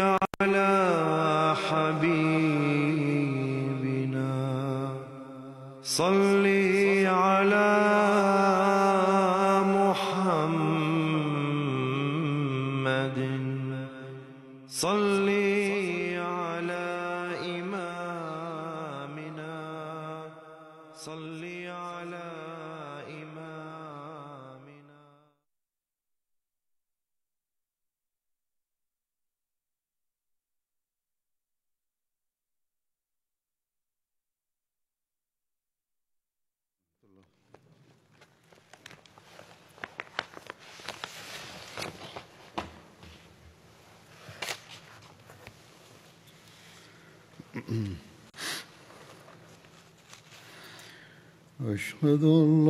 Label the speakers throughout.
Speaker 1: على حبيبنا
Speaker 2: صل
Speaker 1: أشهد أن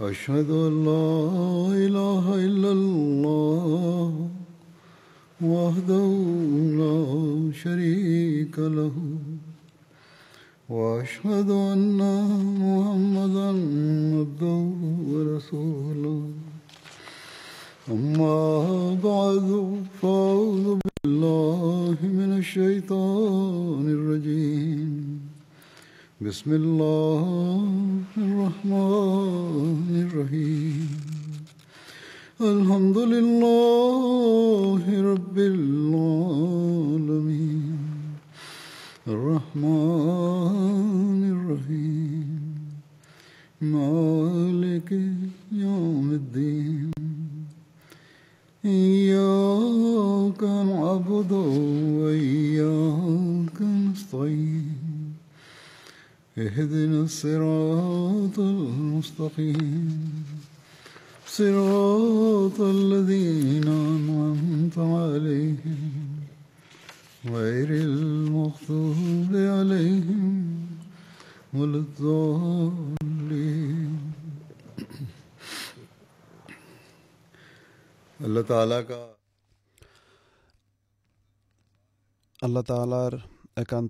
Speaker 1: لا أشهد أن لا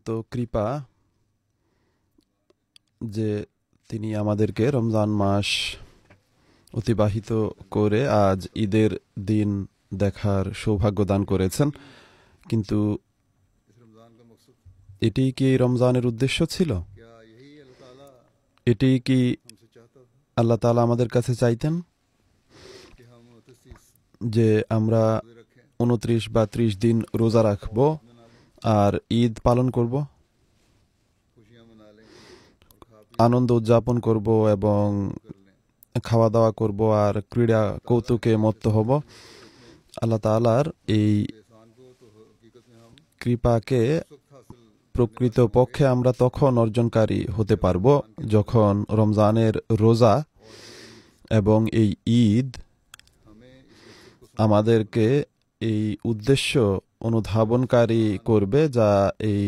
Speaker 2: অনন্ত কৃপা যে তিনি আমাদেরকে রমজান মাস অতিবাহিত করে আজ ঈদের দিন দেখার সৌভাগ্য দান করেছেন কিন্তু এটি কি রমজানের উদ্দেশ্য ছিল এটি কি আল্লাহ তালা আমাদের কাছে চাইতেন যে আমরা উনত্রিশ বা ত্রিশ দিন রোজা রাখবো আর ঈদ পালন করব আনন্দ উদযাপন করব এবং খাওয়া দাওয়া করব আর ক্রীড়া কৌতুকে মত্ত হব আল্লাহ তালার এই কৃপাকে প্রকৃত পক্ষে আমরা তখন অর্জনকারী হতে পারব যখন রমজানের রোজা এবং এই ঈদ আমাদেরকে এই উদ্দেশ্য অনুধাবনকারী করবে যা এই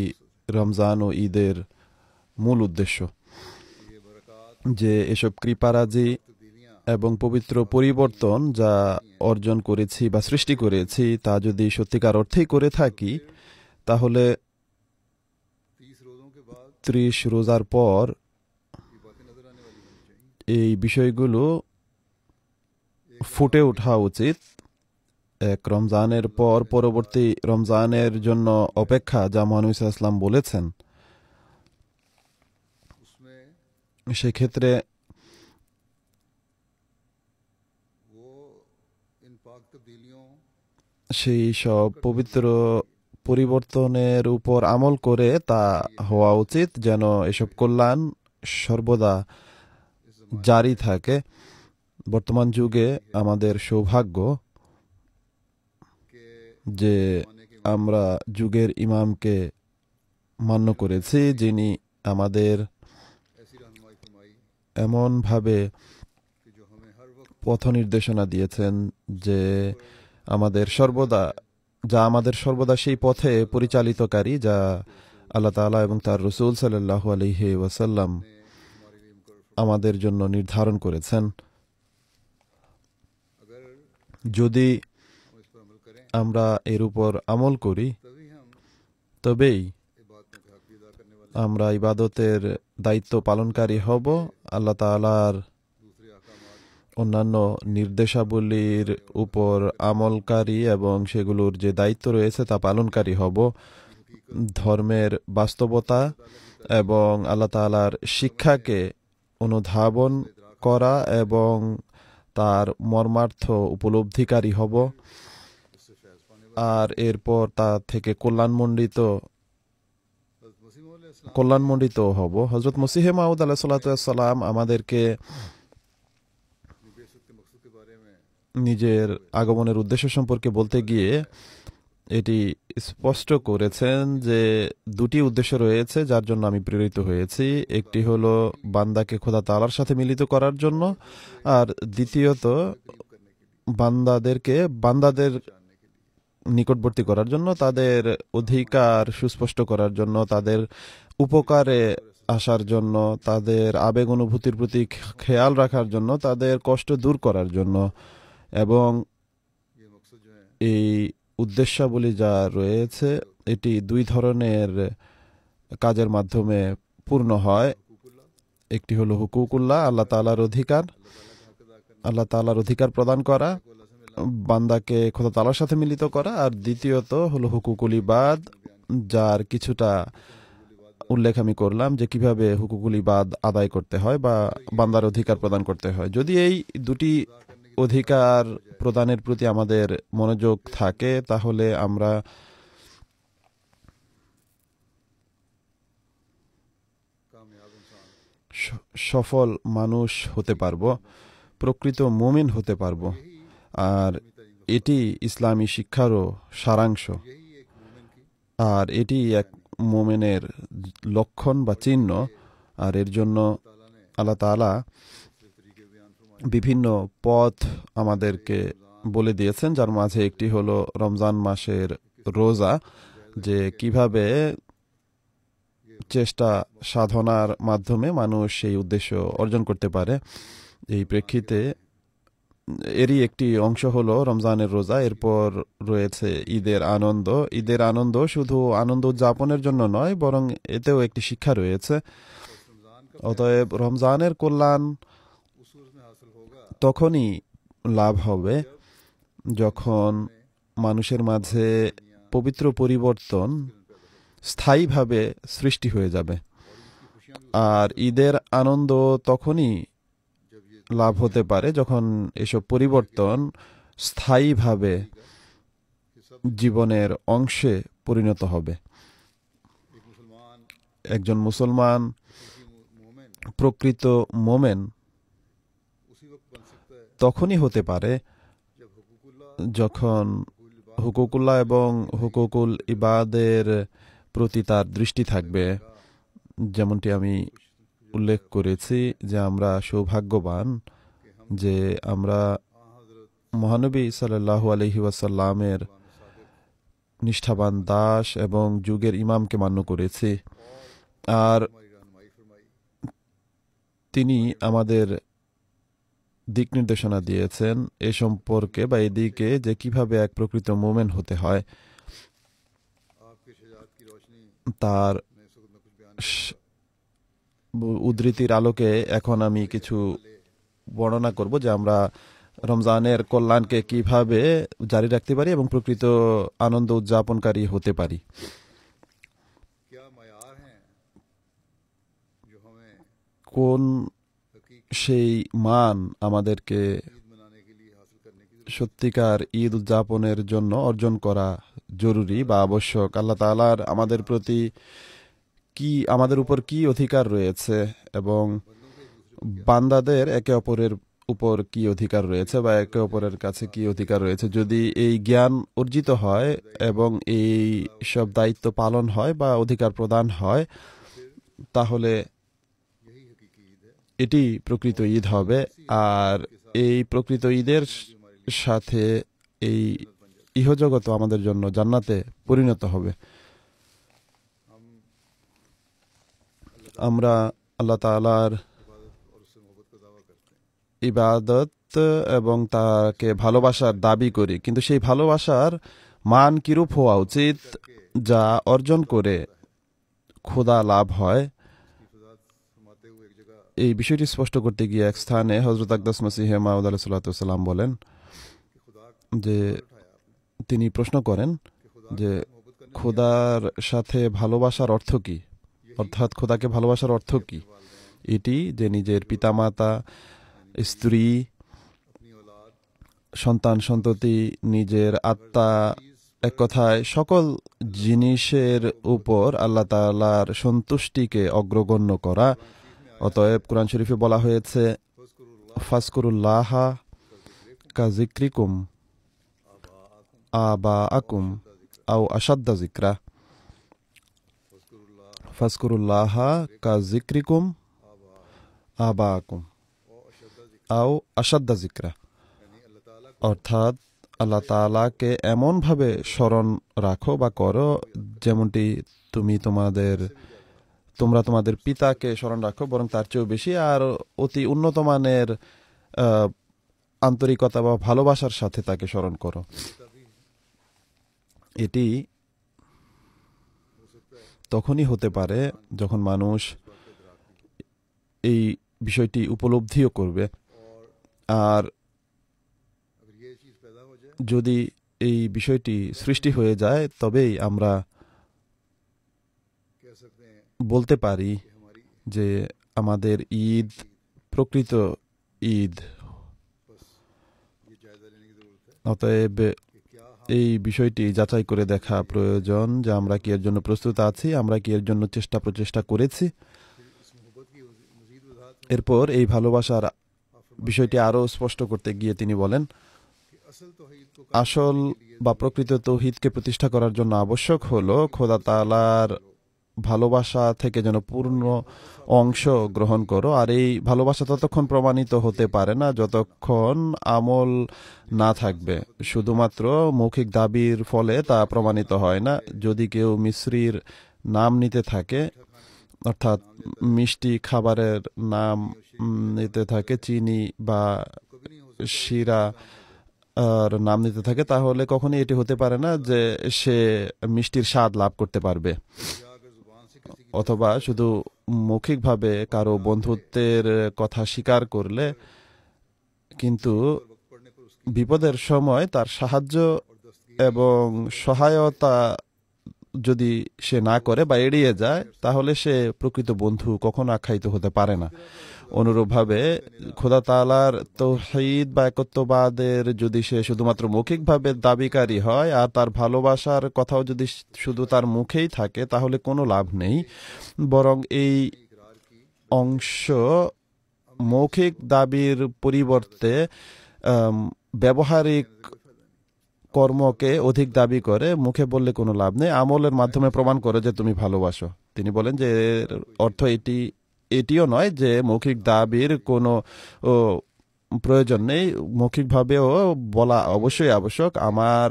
Speaker 2: রমজান ও ঈদের মূল উদ্দেশ্য যে এসব কৃপারাজি এবং পবিত্র পরিবর্তন যা অর্জন করেছি বা সৃষ্টি করেছি তা যদি সত্যিকার অর্থেই করে থাকি তাহলে ত্রিশ রোজার পর এই বিষয়গুলো ফুটে ওঠা উচিত এক রমজানের পর পরবর্তী রমজানের জন্য অপেক্ষা যা মহানবী ইসলাম বলেছেন সেক্ষেত্রে সেই সব পবিত্র পরিবর্তনের উপর আমল করে তা হওয়া উচিত যেন এসব কল্যাণ সর্বদা জারি থাকে বর্তমান যুগে আমাদের সৌভাগ্য যে আমরা যুগের ইমামকে মান্য করেছি যিনি আমাদের এমনভাবে পথ নির্দেশনা দিয়েছেন যে আমাদের সর্বদা যা আমাদের সর্বদা সেই পথে পরিচালিতকারী যা আল্লাহ তালা এবং তার রসুল সাল্লাহ আলহি ওয়াসাল্লাম আমাদের জন্য নির্ধারণ করেছেন যদি আমরা এর উপর আমল করি তবেই আমরা ইবাদতের দায়িত্ব পালনকারী হব আল্লাহ তালার অন্যান্য নির্দেশাবলীর উপর আমলকারী এবং সেগুলোর যে দায়িত্ব রয়েছে তা পালনকারী হব ধর্মের বাস্তবতা এবং আল্লাহ তালার শিক্ষাকে অনুধাবন করা এবং তার মর্মার্থ উপলব্ধিকারী হব আর এরপর তা থেকে কল্যাণমণ্ডিত কল্যাণমণ্ডিত হব হজরত মসিহে মাউদ আল্লাহ সালাম আমাদেরকে নিজের আগমনের উদ্দেশ্য সম্পর্কে বলতে গিয়ে এটি স্পষ্ট করেছেন যে দুটি উদ্দেশ্য রয়েছে যার জন্য আমি প্রেরিত হয়েছি একটি হলো বান্দাকে খোদা তালার সাথে মিলিত করার জন্য আর দ্বিতীয়ত বান্দাদেরকে বান্দাদের নিকটবর্তী করার জন্য তাদের অধিকার সুস্পষ্ট করার জন্য তাদের উপকারে আসার জন্য তাদের আবেগ অনুভূতির প্রতি খেয়াল রাখার জন্য তাদের কষ্ট দূর করার জন্য এবং এই উদ্দেশ্যাবলী যা রয়েছে এটি দুই ধরনের কাজের মাধ্যমে পূর্ণ হয় একটি হলো হুকুকুল্লাহ আল্লাহ তালার অধিকার আল্লাহ তালার অধিকার প্রদান করা বান্দাকে খোদা তালার সাথে মিলিত করা আর দ্বিতীয়ত হলো হুকুকুলি বাদ যার কিছুটা উল্লেখ আমি করলাম যে কিভাবে হুকুকুল বাদ আদায় করতে হয় বা বান্দার অধিকার প্রদান করতে হয় যদি এই দুটি অধিকার প্রদানের প্রতি আমাদের মনোযোগ থাকে তাহলে আমরা সফল মানুষ হতে পারবো প্রকৃত মুমিন হতে পারবো আর এটি ইসলামী শিক্ষারও সারাংশ আর এটি এক মোমেনের লক্ষণ বা চিহ্ন আর এর জন্য আল্লাহ তালা বিভিন্ন পথ আমাদেরকে বলে দিয়েছেন যার মাঝে একটি হলো রমজান মাসের রোজা যে কিভাবে চেষ্টা সাধনার মাধ্যমে মানুষ সেই উদ্দেশ্য অর্জন করতে পারে এই প্রেক্ষিতে এরই একটি অংশ হলো রমজানের রোজা এরপর রয়েছে ঈদের আনন্দ ঈদের আনন্দ শুধু আনন্দ উদযাপনের জন্য নয় বরং এতেও একটি শিক্ষা রয়েছে অতএব রমজানের কল্যাণ তখনই লাভ হবে যখন মানুষের মাঝে পবিত্র পরিবর্তন স্থায়ীভাবে সৃষ্টি হয়ে যাবে আর ঈদের আনন্দ তখনই লাভ হতে পারে যখন এসব পরিবর্তন স্থায়ীভাবে জীবনের অংশে পরিণত হবে একজন মুসলমান প্রকৃত মোমেন তখনই হতে পারে যখন হুকুকুল্লাহ এবং হুকুকুল ইবাদের প্রতি তার দৃষ্টি থাকবে যেমনটি আমি উল্লেখ করেছি যে আমরা সৌভাগ্যবান যে আমরা মহানবী সাল্লাহ আলহি ওয়াসাল্লামের নিষ্ঠাবান দাস এবং যুগের ইমামকে মান্য করেছি আর তিনি আমাদের দিক নির্দেশনা দিয়েছেন এ সম্পর্কে বা এদিকে যে কিভাবে এক প্রকৃত মোমেন হতে হয় তার উদ্ধৃতির আলোকে এখন আমি কিছু বর্ণনা করব যে আমরা রমজানের কল্যাণকে কিভাবে জারি রাখতে পারি এবং প্রকৃত আনন্দ উদযাপনকারী হতে পারি কোন সেই মান আমাদেরকে সত্যিকার ঈদ উদযাপনের জন্য অর্জন করা জরুরি বা আবশ্যক আল্লাহ তালার আমাদের প্রতি কি আমাদের উপর কি অধিকার রয়েছে এবং বান্দাদের একে অপরের উপর কি অধিকার রয়েছে বা একে অপরের কাছে কি অধিকার রয়েছে যদি এই জ্ঞান অর্জিত হয় এবং এই সব দায়িত্ব পালন হয় বা অধিকার প্রদান হয় তাহলে এটি প্রকৃত ঈদ হবে আর এই প্রকৃত ঈদের সাথে এই ইহজগত আমাদের জন্য জান্নাতে পরিণত হবে আমরা আল্লাহ তালার ইবাদত এবং তাকে ভালোবাসার দাবি করি কিন্তু সেই ভালোবাসার মান কিরূপ হওয়া উচিত যা অর্জন করে খোদা লাভ হয় এই বিষয়টি স্পষ্ট করতে গিয়ে এক স্থানে হজরত আকদাস মসিহে হেমাউদ আলাহ সাল্লাতাম বলেন যে তিনি প্রশ্ন করেন যে খোদার সাথে ভালোবাসার অর্থ কী অর্থাৎ খোদাকে ভালোবাসার অর্থ কি এটি যে নিজের পিতামাতা স্ত্রী সন্তান সন্ততি নিজের আত্মা এক কথায় সকল জিনিসের উপর আল্লাহ তালার সন্তুষ্টিকে অগ্রগণ্য করা অতএব কোরআন শরীফে বলা হয়েছে ফাসকুরুল্লাহা কাজিক্রিকুম আবা আকুম আও আসাদ্দা জিক্রা ফাসকুরুল্লাহ কা জিক্রিকুম আবাকুম আও আসাদ্দা জিক্রা অর্থাৎ আল্লাহ তালাকে এমনভাবে স্মরণ রাখো বা করো যেমনটি তুমি তোমাদের তোমরা তোমাদের পিতাকে স্মরণ রাখো বরং তার চেয়েও বেশি আর অতি উন্নত মানের আন্তরিকতা বা ভালোবাসার সাথে তাকে স্মরণ করো এটি তখনই হতে পারে যখন মানুষ এই বিষয়টি উপলব্ধিও করবে আর যদি এই বিষয়টি সৃষ্টি হয়ে যায় তবেই আমরা বলতে পারি যে আমাদের ঈদ প্রকৃত ঈদ অতএব এই বিষয়টি যাচাই করে দেখা প্রয়োজন যে আমরা কি এর জন্য প্রস্তুত আছি আমরা কি এর জন্য চেষ্টা প্রচেষ্টা করেছি এরপর এই ভালোবাসার বিষয়টি আরও স্পষ্ট করতে গিয়ে তিনি বলেন আসল বা প্রকৃত তৌহিদকে প্রতিষ্ঠা করার জন্য আবশ্যক হল খোদা তালার ভালোবাসা থেকে যেন পূর্ণ অংশ গ্রহণ করো আর এই ভালোবাসা ততক্ষণ প্রমাণিত হতে পারে না যতক্ষণ আমল না থাকবে শুধুমাত্র মৌখিক দাবির ফলে তা প্রমাণিত হয় না যদি কেউ মিশ্রির নাম নিতে থাকে অর্থাৎ মিষ্টি খাবারের নাম নিতে থাকে চিনি বা শিরা আর নাম নিতে থাকে তাহলে কখনই এটি হতে পারে না যে সে মিষ্টির স্বাদ লাভ করতে পারবে অথবা শুধু মৌখিকভাবে কারো বন্ধুত্বের কথা স্বীকার করলে কিন্তু বিপদের সময় তার সাহায্য এবং সহায়তা যদি সে না করে বা এড়িয়ে যায় তাহলে সে প্রকৃত বন্ধু কখনো আখ্যায়িত হতে পারে না অনুরূপভাবে খোদা তালার তৌহিদ বা একত্ববাদের যদি সে শুধুমাত্র মৌখিকভাবে দাবিকারী হয় আর তার ভালোবাসার কথাও যদি শুধু তার মুখেই থাকে তাহলে কোনো লাভ নেই বরং এই অংশ মৌখিক দাবির পরিবর্তে ব্যবহারিক কর্মকে অধিক দাবি করে মুখে বললে কোনো লাভ নেই আমলের মাধ্যমে প্রমাণ করে যে তুমি ভালোবাসো তিনি বলেন যে অর্থ এটি এটিও নয় যে মৌখিক দাবির কোনো প্রয়োজন নেই মৌখিকভাবেও বলা অবশ্যই আবশ্যক আমার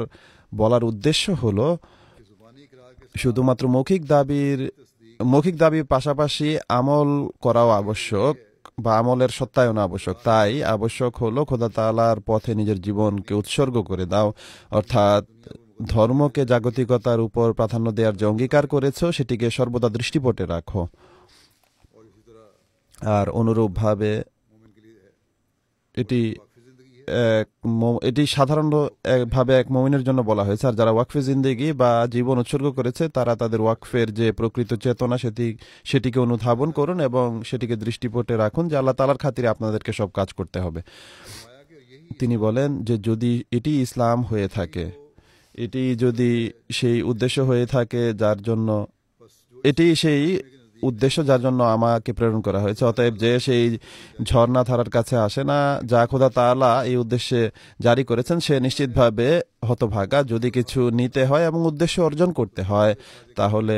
Speaker 2: বলার উদ্দেশ্য হল শুধুমাত্র মৌখিক দাবির মৌখিক দাবির পাশাপাশি আমল করাও আবশ্যক বা আমলের সত্যায়ন আবশ্যক তাই আবশ্যক হলো খোদা তালার পথে নিজের জীবনকে উৎসর্গ করে দাও অর্থাৎ ধর্মকে জাগতিকতার উপর প্রাধান্য দেওয়ার যে অঙ্গীকার করেছ সেটিকে সর্বদা দৃষ্টিপটে রাখো আর অনুরূপভাবে এটি এটি সাধারণভাবে এক মমিনের জন্য বলা হয়েছে আর যারা ওয়াকফে জিন্দেগি বা জীবন উৎসর্গ করেছে তারা তাদের ওয়াকফের যে প্রকৃত চেতনা সেটি সেটিকে অনুধাবন করুন এবং সেটিকে দৃষ্টিপটে রাখুন যে আল্লাহ তালার খাতিরে আপনাদেরকে সব কাজ করতে হবে তিনি বলেন যে যদি এটি ইসলাম হয়ে থাকে এটি যদি সেই উদ্দেশ্য হয়ে থাকে যার জন্য এটি সেই উদ্দেশ্য যার জন্য আমাকে প্রেরণ করা হয়েছে অতএব যে সেই ঝর্ণা ধারার কাছে আসে না যা খোদা তালা এই উদ্দেশ্যে জারি করেছেন সে নিশ্চিতভাবে হতভাগা যদি কিছু নিতে হয় এবং উদ্দেশ্য অর্জন করতে হয় তাহলে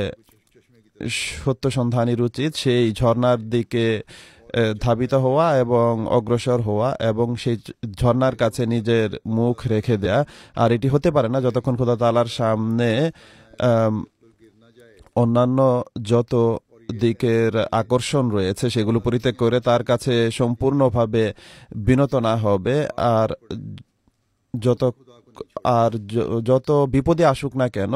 Speaker 2: সত্য সন্ধানীর উচিত সেই ঝর্ণার দিকে ধাবিত হওয়া এবং অগ্রসর হওয়া এবং সেই ঝর্নার কাছে নিজের মুখ রেখে দেয়া আর এটি হতে পারে না যতক্ষণ খোদা তালার সামনে অন্যান্য যত দিকের আকর্ষণ রয়েছে সেগুলো পরিত্যাগ করে তার কাছে সম্পূর্ণভাবে বিনত না হবে আর যত আর যত বিপদে আসুক না কেন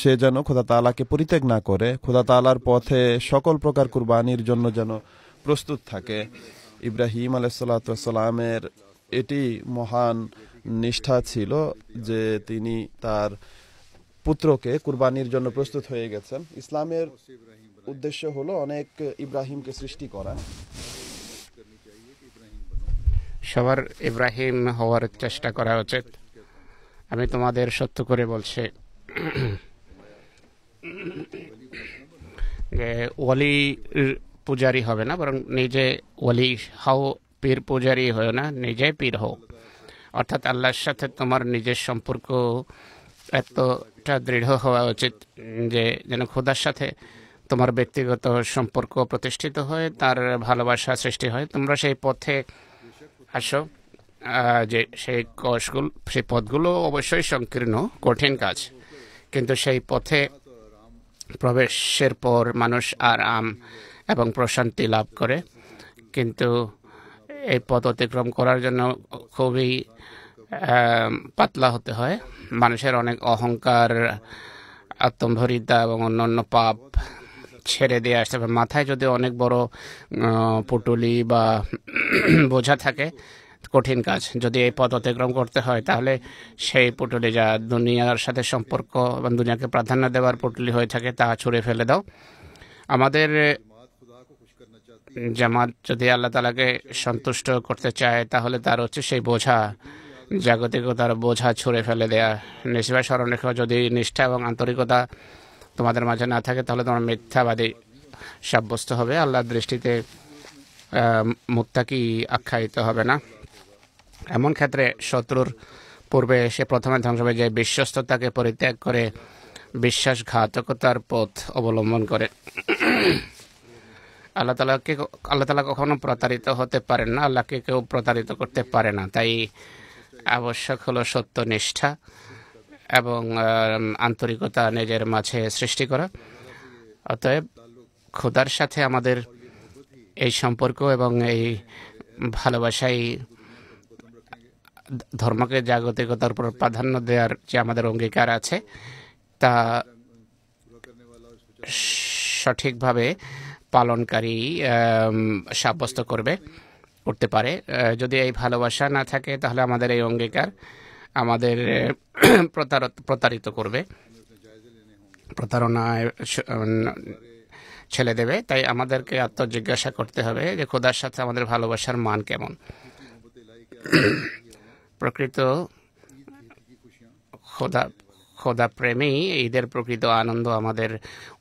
Speaker 2: সে যেন খোদা তালাকে পরিত্যাগ না করে খোদা তালার পথে সকল প্রকার কুরবানির জন্য যেন প্রস্তুত থাকে ইব্রাহিম আলাইসাল্লাতামের এটি মহান নিষ্ঠা ছিল যে তিনি তার পুত্রকে কুরবানির জন্য প্রস্তুত হয়ে গেছেন ইসলামের উদ্দেশ্য হলো অনেক ইব্রাহিমকে সৃষ্টি করা
Speaker 3: সবার ইব্রাহিম হওয়ার চেষ্টা করা উচিত আমি তোমাদের সত্য করে বলছি যে ওয়ালি পূজারি হবে না বরং নিজে ওয়ালি হও পীর পূজারি হও না নিজে পীর হও অর্থাৎ আল্লাহর সাথে তোমার নিজের সম্পর্ক এতটা দৃঢ় হওয়া উচিত যে যেন খোদার সাথে তোমার ব্যক্তিগত সম্পর্ক প্রতিষ্ঠিত হয় তার ভালোবাসা সৃষ্টি হয় তোমরা সেই পথে আসো যে সেই কষগুলো সেই পথগুলো অবশ্যই সংকীর্ণ কঠিন কাজ কিন্তু সেই পথে প্রবেশের পর মানুষ আরাম এবং প্রশান্তি লাভ করে কিন্তু এই পথ অতিক্রম করার জন্য খুবই পাতলা হতে হয় মানুষের অনেক অহংকার আত্মভরিতা এবং অন্য অন্য পাপ ছেড়ে দিয়ে আসতে পারে মাথায় যদি অনেক বড় পুটুলি বা বোঝা থাকে কঠিন কাজ যদি এই পথ অতিক্রম করতে হয় তাহলে সেই পুটুলি যা দুনিয়ার সাথে সম্পর্ক এবং দুনিয়াকে প্রাধান্য দেওয়ার পুটুলি হয়ে থাকে তা ছুঁড়ে ফেলে দাও আমাদের জামাত যদি আল্লাহ তালাকে সন্তুষ্ট করতে চায় তাহলে তার হচ্ছে সেই বোঝা জাগতিকতার বোঝা ছুঁড়ে ফেলে দেয়া নিশ্চয় স্মরণ রেখা যদি নিষ্ঠা এবং আন্তরিকতা তোমাদের মাঝে না থাকে তাহলে তোমরা মিথ্যাবাদী সাব্যস্ত হবে আল্লাহর দৃষ্টিতে মুত্তাকি আখ্যায়িত হবে না এমন ক্ষেত্রে শত্রুর পূর্বে সে প্রথমে ধ্বংস হয়ে যায় বিশ্বস্ততাকে পরিত্যাগ করে বিশ্বাসঘাতকতার পথ অবলম্বন করে আল্লাহ তালাকে আল্লাহ তালা কখনো প্রতারিত হতে পারেন না আল্লাহকে কেউ প্রতারিত করতে পারে না তাই আবশ্যক হলো সত্য নিষ্ঠা এবং আন্তরিকতা নিজের মাঝে সৃষ্টি করা অতএব খোদার সাথে আমাদের এই সম্পর্ক এবং এই ভালোবাসাই ধর্মকে জাগতিকতার উপর প্রাধান্য দেওয়ার যে আমাদের অঙ্গীকার আছে তা সঠিকভাবে পালনকারী সাব্যস্ত করবে করতে পারে যদি এই ভালোবাসা না থাকে তাহলে আমাদের এই অঙ্গীকার আমাদের প্রতারিত করবে প্রতারণায় ছেলে দেবে তাই আমাদেরকে আত্মজিজ্ঞাসা করতে হবে যে খোদার সাথে আমাদের ভালোবাসার মান কেমন প্রকৃত খোদা খোদা প্রেমেই ঈদের প্রকৃত আনন্দ আমাদের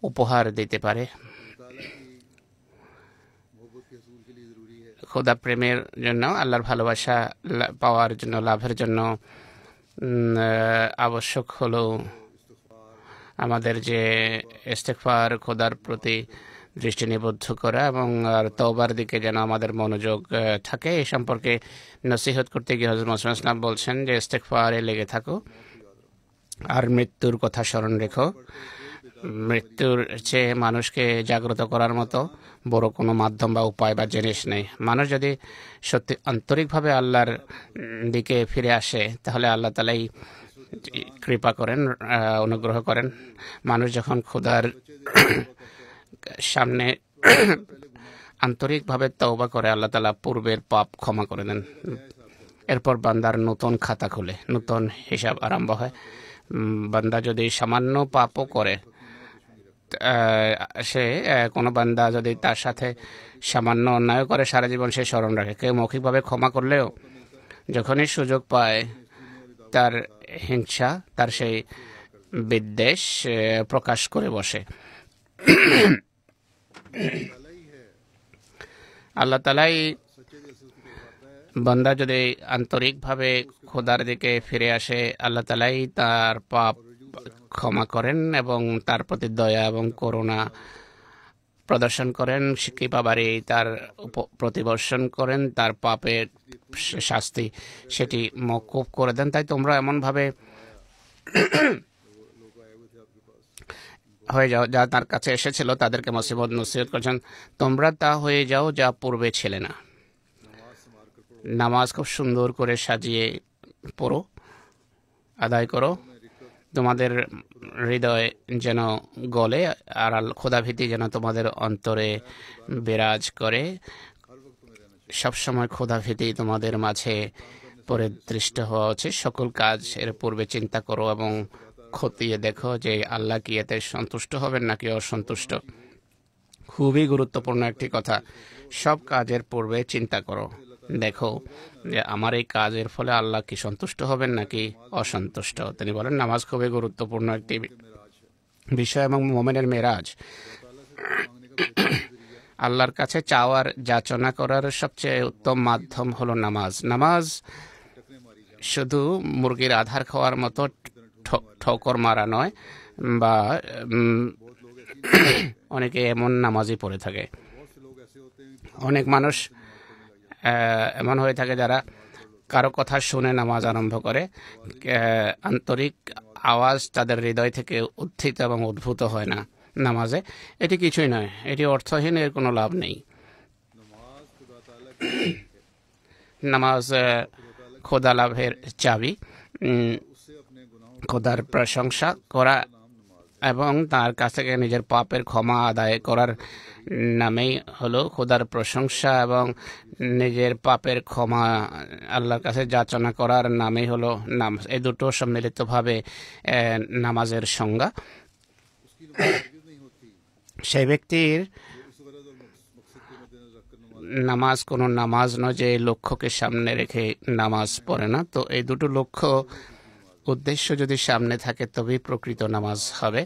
Speaker 3: উপহার দিতে পারে খোদা প্রেমের জন্য আল্লাহর ভালোবাসা পাওয়ার জন্য লাভের জন্য আবশ্যক হল আমাদের যে ইস্তেকফার খোদার প্রতি দৃষ্টি নিবদ্ধ করা এবং আর তওবার দিকে যেন আমাদের মনোযোগ থাকে এই সম্পর্কে নসিহত করতে গিয়ে হজরত মসুল ইসলাম বলছেন যে ইস্তেকফারে লেগে থাকো আর মৃত্যুর কথা স্মরণ রেখো মৃত্যুর চেয়ে মানুষকে জাগ্রত করার মতো বড় কোনো মাধ্যম বা উপায় বা জিনিস নেই মানুষ যদি সত্যি আন্তরিকভাবে আল্লাহর দিকে ফিরে আসে তাহলে আল্লাহ তালাই কৃপা করেন অনুগ্রহ করেন মানুষ যখন ক্ষুধার সামনে আন্তরিকভাবে তওবা করে আল্লাহ তালা পূর্বের পাপ ক্ষমা করে দেন এরপর বান্দার নতুন খাতা খুলে নতুন হিসাব আরম্ভ হয় বান্দা যদি সামান্য পাপও করে সে কোনো বান্দা যদি তার সাথে সামান্য অন্যায় করে সারা জীবন সে স্মরণ রাখে কেউ মৌখিকভাবে ক্ষমা করলেও যখনই সুযোগ পায় তার হিংসা তার সেই বিদ্বেষ প্রকাশ করে বসে আল্লাহ তালাই বান্দা যদি আন্তরিকভাবে খোদার দিকে ফিরে আসে আল্লাহ তালাই তার পাপ ক্ষমা করেন এবং তার প্রতি দয়া এবং করুণা প্রদর্শন করেন কৃপাবারে তার প্রতিবর্ষণ করেন তার পাপের শাস্তি সেটি মকুব করে দেন তাই তোমরা এমনভাবে হয়ে যাও যা তার কাছে এসেছিল তাদেরকে মসিবত নসিহত করছেন তোমরা তা হয়ে যাও যা পূর্বে ছিলে না নামাজ খুব সুন্দর করে সাজিয়ে পড়ো আদায় করো তোমাদের হৃদয় যেন গলে আর খোদাভীতি যেন তোমাদের অন্তরে বিরাজ করে সবসময় খোদাভীতি তোমাদের মাঝে পরিদৃষ্ট হওয়া উচিত সকল কাজ এর পূর্বে চিন্তা করো এবং খতিয়ে দেখো যে আল্লাহ কি এতে সন্তুষ্ট হবেন নাকি অসন্তুষ্ট খুবই গুরুত্বপূর্ণ একটি কথা সব কাজের পূর্বে চিন্তা করো দেখো যে আমার এই কাজের ফলে আল্লাহ কি সন্তুষ্ট হবেন নাকি অসন্তুষ্ট তিনি বলেন নামাজ খুবই গুরুত্বপূর্ণ একটি বিষয় এবং মোমেনের মেরাজ আল্লাহর কাছে চাওয়ার যাচনা করার সবচেয়ে উত্তম মাধ্যম হলো নামাজ নামাজ শুধু মুরগির আধার খাওয়ার মতো ঠকর মারা নয় বা অনেকে এমন নামাজই পড়ে থাকে অনেক মানুষ এমন হয়ে থাকে যারা কারো কথা শুনে নামাজ আরম্ভ করে আন্তরিক আওয়াজ তাদের হৃদয় থেকে উত্থিত এবং উদ্ভূত হয় না নামাজে এটি কিছুই নয় এটি অর্থহীন এর কোনো লাভ নেই নামাজ খোদা লাভের চাবি খোদার প্রশংসা করা এবং তার কাছ থেকে নিজের পাপের ক্ষমা আদায় করার নামেই হলো খোদার প্রশংসা এবং নিজের পাপের ক্ষমা আল্লাহর কাছে যাচনা করার নামেই হলো নাম এই দুটো সম্মিলিতভাবে নামাজের সংজ্ঞা সেই ব্যক্তির নামাজ কোনো নামাজ নয় যে লক্ষ্যকে সামনে রেখে নামাজ পড়ে না তো এই দুটো লক্ষ্য উদ্দেশ্য যদি সামনে থাকে তবেই প্রকৃত নামাজ হবে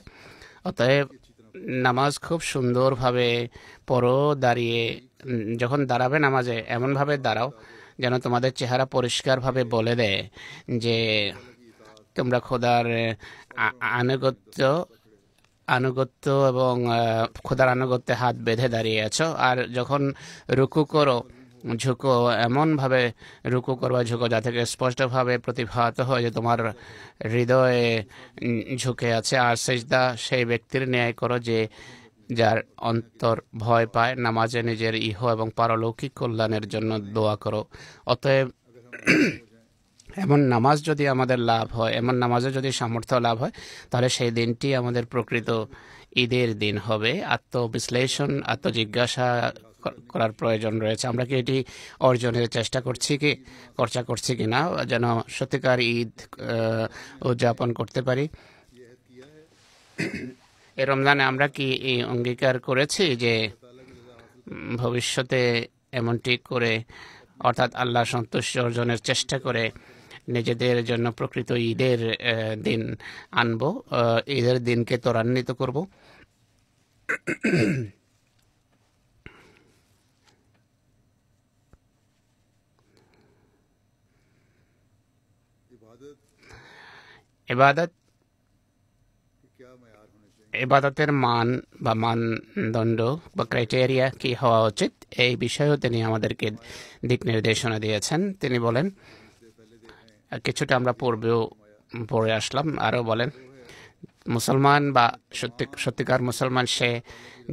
Speaker 3: অতএব নামাজ খুব সুন্দরভাবে পড়ো দাঁড়িয়ে যখন দাঁড়াবে নামাজে এমনভাবে দাঁড়াও যেন তোমাদের চেহারা পরিষ্কারভাবে বলে দেয় যে তোমরা খোদার আনুগত্য আনুগত্য এবং খোদার আনুগত্যে হাত বেঁধে দাঁড়িয়ে আছো আর যখন রুকু করো ঝুঁকো এমনভাবে রুকু করবা ঝুঁকো যা থেকে স্পষ্টভাবে প্রতিভাত হয় যে তোমার হৃদয়ে ঝুঁকে আছে আর সেজদা সেই ব্যক্তির ন্যায় করো যে যার অন্তর ভয় পায় নামাজে নিজের ইহ এবং পারলৌকিক কল্যাণের জন্য দোয়া করো অতএব এমন নামাজ যদি আমাদের লাভ হয় এমন নামাজে যদি সামর্থ্য লাভ হয় তাহলে সেই দিনটি আমাদের প্রকৃত ঈদের দিন হবে আত্মবিশ্লেষণ আত্মজিজ্ঞাসা করার প্রয়োজন রয়েছে আমরা কি এটি অর্জনের চেষ্টা করছি কি চর্চা করছি কি না যেন সত্যিকার ঈদ উদযাপন করতে পারি এ রমজানে আমরা কি এই অঙ্গীকার করেছি যে ভবিষ্যতে এমনটি করে অর্থাৎ আল্লাহ সন্তুষ্ট অর্জনের চেষ্টা করে নিজেদের জন্য প্রকৃত ঈদের দিন আনবো ঈদের দিনকে ত্বরান্বিত করবো এবাদত এবাদতের মান বা মানদণ্ড বা ক্রাইটেরিয়া কি হওয়া উচিত এই বিষয়েও তিনি আমাদেরকে দিক নির্দেশনা দিয়েছেন তিনি বলেন কিছুটা আমরা পূর্বেও পড়ে আসলাম আরও বলেন মুসলমান বা সত্যি সত্যিকার মুসলমান সে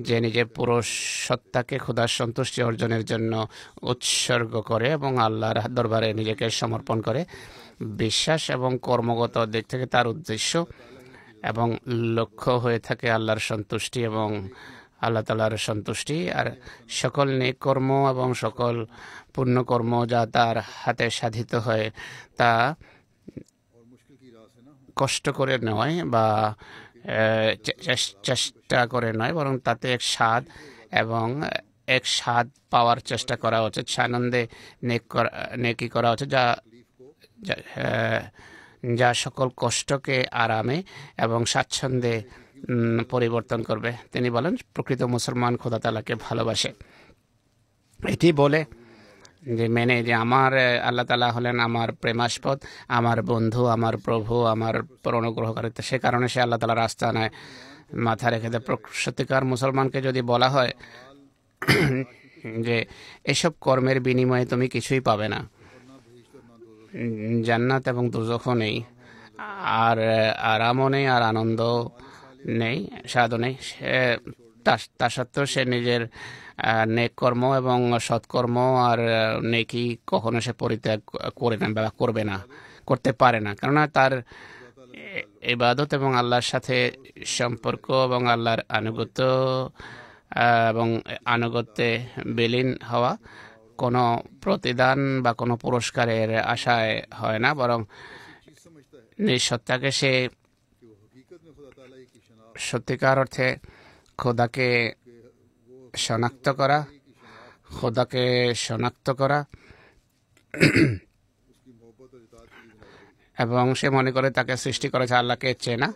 Speaker 3: যে নিজের পুরো সত্তাকে ক্ষুধার সন্তুষ্টি অর্জনের জন্য উৎসর্গ করে এবং আল্লাহর দরবারে নিজেকে সমর্পণ করে বিশ্বাস এবং কর্মগত দিক থেকে তার উদ্দেশ্য এবং লক্ষ্য হয়ে থাকে আল্লাহর সন্তুষ্টি এবং আল্লাহ তালার সন্তুষ্টি আর সকল কর্ম এবং সকল পূর্ণকর্ম যা তার হাতে সাধিত হয় তা কষ্ট করে নয় বা চেষ্টা করে নয় বরং তাতে এক স্বাদ এবং এক স্বাদ পাওয়ার চেষ্টা করা উচিত সানন্দে নেক নেকি করা উচিত যা যা সকল কষ্টকে আরামে এবং স্বাচ্ছন্দ্যে পরিবর্তন করবে তিনি বলেন প্রকৃত মুসলমান খোদা তালাকে ভালোবাসে এটি বলে যে মেনে যে আমার আল্লাহ তালা হলেন আমার প্রেমাস্পদ আমার বন্ধু আমার প্রভু আমার তো সে কারণে সে আল্লাহ রাস্তা নেয় মাথা রেখে দেয় সত্যিকার মুসলমানকে যদি বলা হয় যে এসব কর্মের বিনিময়ে তুমি কিছুই পাবে না জান্নাত এবং দুর্জখ নেই আর আরামও নেই আর আনন্দ নেই সাধু নেই সে তা সত্ত্বেও সে নিজের নেক কর্ম এবং সৎকর্ম আর নেকি কখনো সে পরিত্যাগ করে না বা করবে না করতে পারে না কেননা তার ইবাদত এবং আল্লাহর সাথে সম্পর্ক এবং আল্লাহর আনুগত্য এবং আনুগত্যে বিলীন হওয়া কোনো প্রতিদান বা কোনো পুরস্কারের আশায় হয় না বরং নিঃসত্তাকে সে সত্যিকার অর্থে খোদাকে শনাক্ত করা খোদাকে শনাক্ত করা এবং সে মনে করে তাকে সৃষ্টি করেছে আল্লাহকে চেনা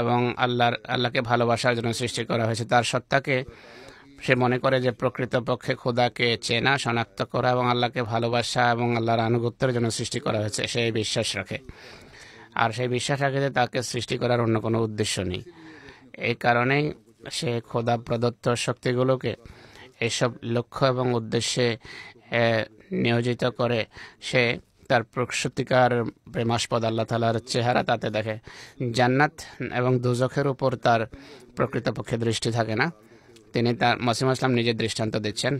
Speaker 3: এবং আল্লাহর আল্লাহকে ভালোবাসার জন্য সৃষ্টি করা হয়েছে তার সত্তাকে সে মনে করে যে প্রকৃতপক্ষে খোদাকে চেনা শনাক্ত করা এবং আল্লাহকে ভালোবাসা এবং আল্লাহর আনুগত্যের জন্য সৃষ্টি করা হয়েছে সেই বিশ্বাস রাখে আর সেই বিশ্বাস রাখে যে তাকে সৃষ্টি করার অন্য কোনো উদ্দেশ্য নেই এই কারণেই সে খোদা প্রদত্ত শক্তিগুলোকে এসব লক্ষ্য এবং উদ্দেশ্যে নিয়োজিত করে সে তার সত্যিকার প্রেমাস্পদ আল্লাহ তালার চেহারা তাতে দেখে জান্নাত এবং দুজখের উপর তার প্রকৃতপক্ষে দৃষ্টি থাকে না তিনি তার মসিম ইসলাম নিজের দৃষ্টান্ত দিচ্ছেন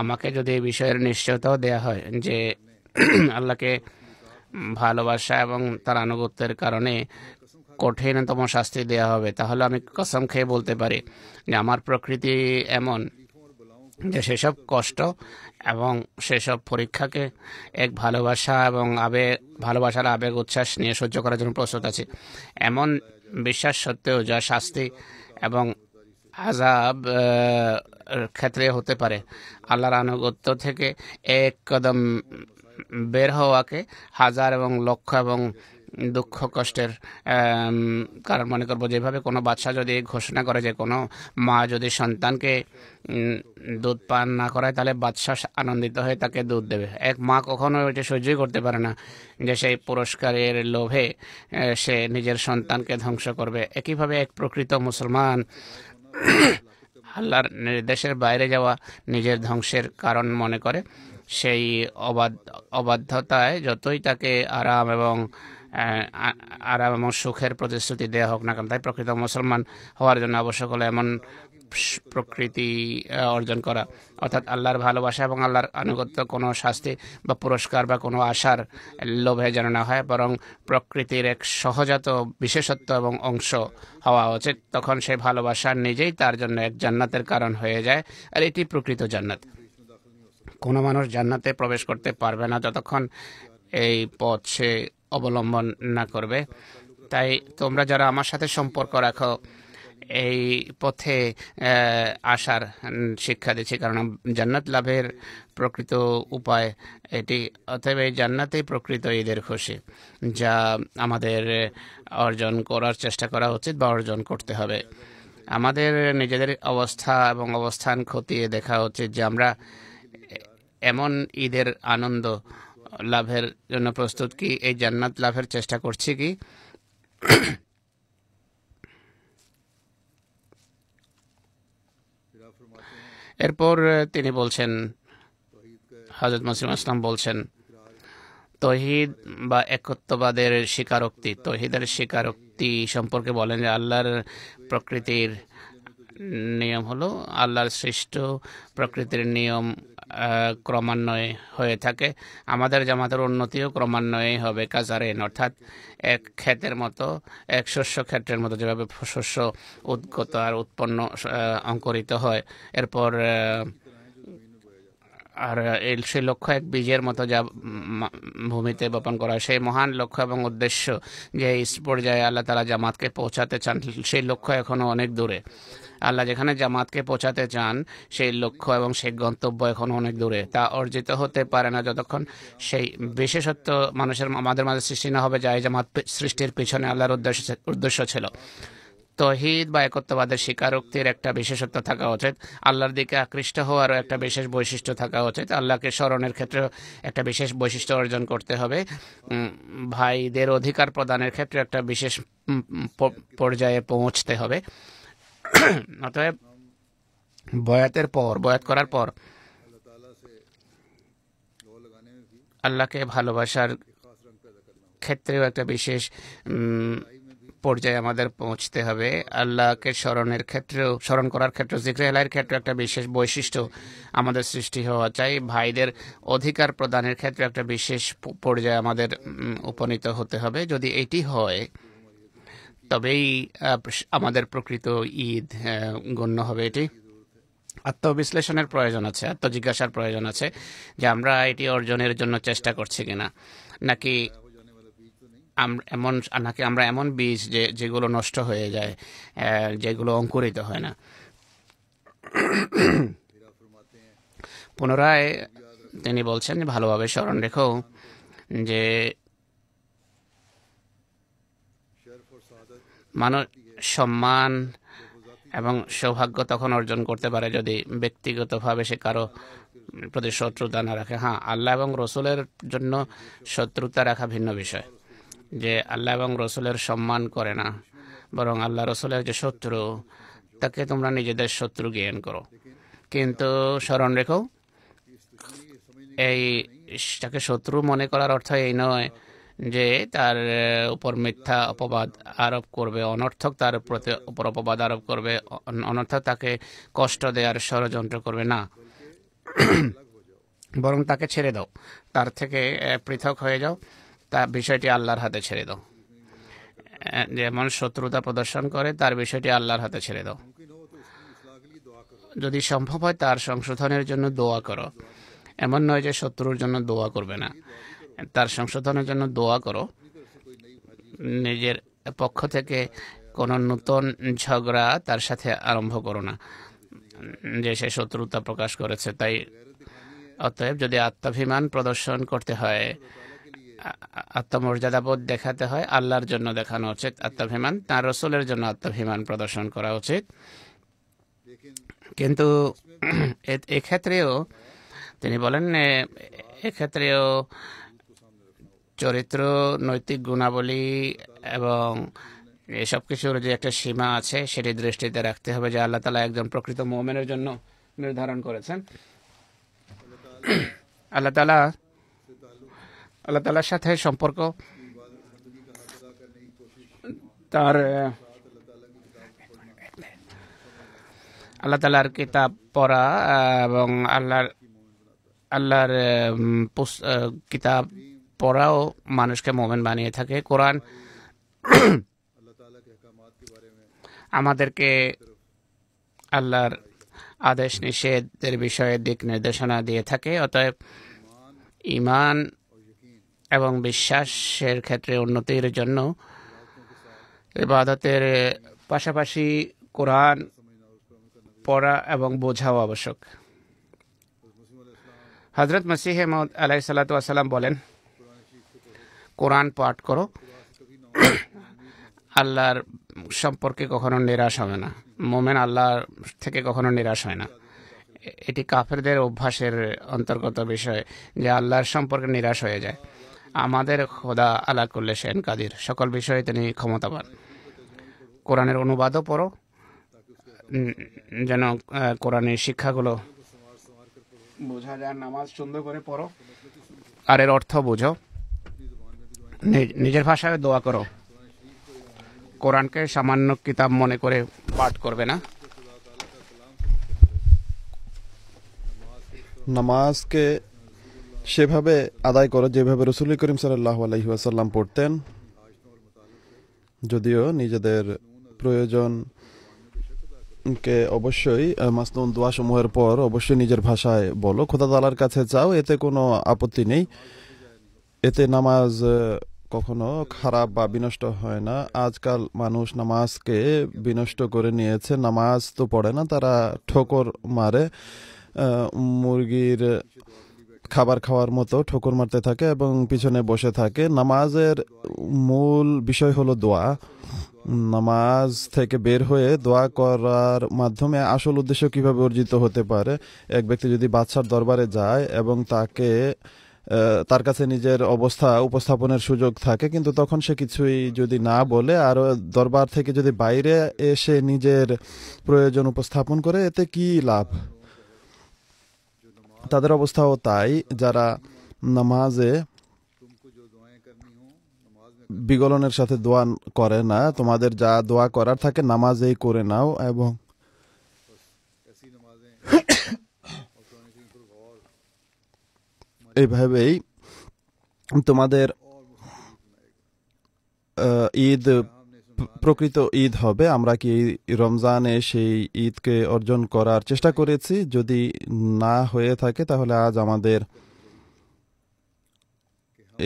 Speaker 3: আমাকে যদি এই বিষয়ের নিশ্চয়তাও দেয়া হয় যে আল্লাহকে ভালোবাসা এবং তার আনুগত্যের কারণে কঠিনতম শাস্তি দেওয়া হবে তাহলে আমি কসম খেয়ে বলতে পারি যে আমার প্রকৃতি এমন যে সেসব কষ্ট এবং সেসব পরীক্ষাকে এক ভালোবাসা এবং আবেগ ভালোবাসার আবেগ উচ্ছ্বাস নিয়ে সহ্য করার জন্য প্রস্তুত আছে এমন বিশ্বাস সত্ত্বেও যা শাস্তি এবং আজাব ক্ষেত্রে হতে পারে আল্লাহর আনুগত্য থেকে এক কদম বের হওয়াকে হাজার এবং লক্ষ এবং দুঃখ কষ্টের কারণ মনে করবো যেভাবে কোনো বাচ্চা যদি ঘোষণা করে যে কোনো মা যদি সন্তানকে দুধ পান না করায় তাহলে বাচ্চা আনন্দিত হয়ে তাকে দুধ দেবে এক মা কখনো এটা সহ্যই করতে পারে না যে সেই পুরস্কারের লোভে সে নিজের সন্তানকে ধ্বংস করবে একইভাবে এক প্রকৃত মুসলমান আল্লাহর নির্দেশের বাইরে যাওয়া নিজের ধ্বংসের কারণ মনে করে সেই অবাধ অবাধ্যতায় যতই তাকে আরাম এবং আরাম এবং সুখের প্রতিশ্রুতি দেওয়া হোক না কেন তাই প্রকৃত মুসলমান হওয়ার জন্য আবশ্যক হলো এমন প্রকৃতি অর্জন করা অর্থাৎ আল্লাহর ভালোবাসা এবং আল্লাহর আনুগত্য কোনো শাস্তি বা পুরস্কার বা কোনো আশার লোভে যেন না হয় বরং প্রকৃতির এক সহজাত বিশেষত্ব এবং অংশ হওয়া উচিত তখন সেই ভালোবাসা নিজেই তার জন্য এক জান্নাতের কারণ হয়ে যায় আর এটি প্রকৃত জান্নাত কোনো মানুষ জান্নাতে প্রবেশ করতে পারবে না যতক্ষণ এই পথ সে অবলম্বন না করবে তাই তোমরা যারা আমার সাথে সম্পর্ক রাখো এই পথে আসার শিক্ষা দিচ্ছি কারণ জান্নাত লাভের প্রকৃত উপায় এটি অতএব এই জান্নাতেই প্রকৃত ঈদের খুশি যা আমাদের অর্জন করার চেষ্টা করা উচিত বা অর্জন করতে হবে আমাদের নিজেদের অবস্থা এবং অবস্থান খতিয়ে দেখা উচিত যে আমরা এমন ঈদের আনন্দ লাভের জন্য প্রস্তুত কি এই জান্নাত লাভের চেষ্টা করছি কি এরপর তিনি বলছেন হজরত মসিম আসলাম বলছেন তহিদ বা একত্ববাদের স্বীকারোক্তি তহিদের স্বীকারোক্তি সম্পর্কে বলেন যে আল্লাহর প্রকৃতির নিয়ম হলো আল্লাহর সৃষ্ট প্রকৃতির নিয়ম ক্রমান্বয়ে হয়ে থাকে আমাদের জামাতের উন্নতিও ক্রমান্বয়ে হবে কাজারেন অর্থাৎ এক ক্ষেতের মতো এক শস্য ক্ষেত্রের মতো যেভাবে শস্য উদ্গত আর উৎপন্ন অঙ্কুরিত হয় এরপর আর সে লক্ষ্য এক বীজের মতো যা ভূমিতে বপন করা সেই মহান লক্ষ্য এবং উদ্দেশ্য যে পর্যায়ে আল্লাহ তালা জামাতকে পৌঁছাতে চান সেই লক্ষ্য এখনও অনেক দূরে আল্লাহ যেখানে জামাতকে পৌঁছাতে চান সেই লক্ষ্য এবং সেই গন্তব্য এখন অনেক দূরে তা অর্জিত হতে পারে না যতক্ষণ সেই বিশেষত্ব মানুষের আমাদের মাঝে সৃষ্টি না হবে যা এই জামাত সৃষ্টির পিছনে আল্লাহর উদ্দেশ্য উদ্দেশ্য ছিল তহিদ বা একত্ববাদের স্বীকারোক্তির একটা বিশেষত্ব থাকা উচিত আল্লাহর দিকে আকৃষ্ট হওয়ারও একটা বিশেষ বৈশিষ্ট্য থাকা উচিত আল্লাহকে স্মরণের ক্ষেত্রে একটা বিশেষ বৈশিষ্ট্য অর্জন করতে হবে ভাইদের অধিকার প্রদানের ক্ষেত্রে একটা বিশেষ পর্যায়ে পৌঁছতে হবে অতএব বয়াতের পর বয়াত করার পর আল্লাহকে ভালোবাসার ক্ষেত্রেও একটা বিশেষ পর্যায়ে আমাদের পৌঁছতে হবে আল্লাহকে স্মরণের ক্ষেত্রেও স্মরণ করার ক্ষেত্রে জিক্রেলাইয়ের ক্ষেত্রে একটা বিশেষ বৈশিষ্ট্য আমাদের সৃষ্টি হওয়া চাই ভাইদের অধিকার প্রদানের ক্ষেত্রে একটা বিশেষ পর্যায়ে আমাদের উপনীত হতে হবে যদি এটি হয় তবেই আমাদের প্রকৃত ঈদ গণ্য হবে এটি আত্মবিশ্লেষণের প্রয়োজন আছে আত্মজিজ্ঞাসার প্রয়োজন আছে যে আমরা এটি অর্জনের জন্য চেষ্টা করছি কিনা নাকি এমন নাকি আমরা এমন বীজ যে যেগুলো নষ্ট হয়ে যায় যেগুলো অঙ্কুরিত হয় না পুনরায় তিনি বলছেন যে ভালোভাবে স্মরণ রেখো যে মানুষ সম্মান এবং সৌভাগ্য তখন অর্জন করতে পারে যদি ব্যক্তিগতভাবে সে কারো প্রতি শত্রুতা না রাখে হ্যাঁ আল্লাহ এবং রসুলের জন্য শত্রুতা রাখা ভিন্ন বিষয় যে আল্লাহ এবং রসুলের সম্মান করে না বরং আল্লাহ রসুলের যে শত্রু তাকে তোমরা নিজেদের শত্রু জ্ঞান করো কিন্তু স্মরণ রেখো এই তাকে শত্রু মনে করার অর্থ এই নয় যে তার উপর মিথ্যা অপবাদ আরোপ করবে অনর্থক তার প্রতি উপর অপবাদ আরোপ করবে অনর্থক তাকে কষ্ট দেওয়ার ষড়যন্ত্র করবে না বরং তাকে ছেড়ে দাও তার থেকে পৃথক হয়ে যাও তা বিষয়টি আল্লাহর হাতে ছেড়ে দাও যেমন শত্রুতা প্রদর্শন করে তার বিষয়টি আল্লাহর হাতে ছেড়ে দাও যদি সম্ভব হয় তার সংশোধনের জন্য দোয়া করো এমন নয় যে শত্রুর জন্য দোয়া করবে না তার সংশোধনের জন্য দোয়া করো নিজের পক্ষ থেকে কোনো নতুন ঝগড়া তার সাথে আরম্ভ করো না যে সে শত্রুতা প্রকাশ করেছে তাই অতএব যদি আত্মাভিমান প্রদর্শন করতে হয় আত্মমর্যাদাবোধ দেখাতে হয় আল্লাহর জন্য দেখানো উচিত আত্মাভিমান তার রসুলের জন্য আত্মাভিমান প্রদর্শন করা উচিত কিন্তু এক্ষেত্রেও তিনি বলেন এক্ষেত্রেও চরিত্র নৈতিক গুণাবলী এবং এসব কিছুর যে একটা সীমা আছে সেটি দৃষ্টিতে রাখতে হবে যে আল্লাহ তালা একজন প্রকৃত মোমেনের জন্য নির্ধারণ করেছেন আল্লাহ তালা আল্লাহ তালার সাথে সম্পর্ক তার আল্লাহ তালার কিতাব পড়া এবং আল্লাহর আল্লাহর কিতাব পড়াও মানুষকে মোমেন বানিয়ে থাকে কোরআন আমাদেরকে আল্লাহর আদেশ নিষেধের বিষয়ে দিক নির্দেশনা দিয়ে থাকে অতএব ইমান এবং বিশ্বাসের ক্ষেত্রে উন্নতির জন্য ইবাদতের পাশাপাশি কোরআন পড়া এবং বোঝাও আবশ্যক হজরত মসিহ মহম্মদ আলাই সাল্লাতাম বলেন কোরআন পাঠ করো আল্লাহর সম্পর্কে কখনো নিরাশ হবে না মোমেন আল্লাহর থেকে কখনো নিরাশ হয় না এটি কাফেরদের অভ্যাসের অন্তর্গত বিষয় যে আল্লাহর সম্পর্কে নিরাশ হয়ে যায় আমাদের খোদা আলা করলে সেন কাদির সকল বিষয়ে তিনি ক্ষমতাবান কোরআনের অনুবাদও পড়ো যেন কোরআনের শিক্ষাগুলো বোঝা যায় নামাজ সুন্দর করে পড়ো আর এর অর্থ বোঝো নিজের ভাষায় দোয়া করো কোরআনকে সামান্য কিতাব মনে করে পাঠ করবে না
Speaker 2: নামাজকে সেভাবে আদায় করে যেভাবে রসুল করিম সাল্লাহ আলহিহাসাল্লাম পড়তেন যদিও নিজেদের প্রয়োজন কে অবশ্যই মাসনুন দোয়া সমূহের পর অবশ্যই নিজের ভাষায় বলো খোদা তালার কাছে চাও এতে কোনো আপত্তি নেই এতে নামাজ কখনো খারাপ বা বিনষ্ট হয় না আজকাল মানুষ নামাজকে বিনষ্ট করে নিয়েছে নামাজ তো পড়ে না তারা ঠোকর মারে মুরগির খাবার খাওয়ার মতো ঠোকর মারতে থাকে এবং পিছনে বসে থাকে নামাজের মূল বিষয় হলো দোয়া নামাজ থেকে বের হয়ে দোয়া করার মাধ্যমে আসল উদ্দেশ্য কিভাবে অর্জিত হতে পারে এক ব্যক্তি যদি বাদশার দরবারে যায় এবং তাকে তার কাছে নিজের অবস্থা উপস্থাপনের সুযোগ থাকে কিন্তু তখন সে কিছুই যদি না বলে আর দরবার থেকে যদি বাইরে এসে নিজের প্রয়োজন উপস্থাপন করে এতে কি লাভ তাদের অবস্থাও তাই যারা নামাজে বিগলনের সাথে দোয়া করে না তোমাদের যা দোয়া করার থাকে নামাজেই করে নাও এবং এইভাবেই তোমাদের ঈদ প্রকৃত ঈদ হবে আমরা কি রমজানে সেই ঈদকে অর্জন করার চেষ্টা করেছি যদি না হয়ে থাকে তাহলে আজ আমাদের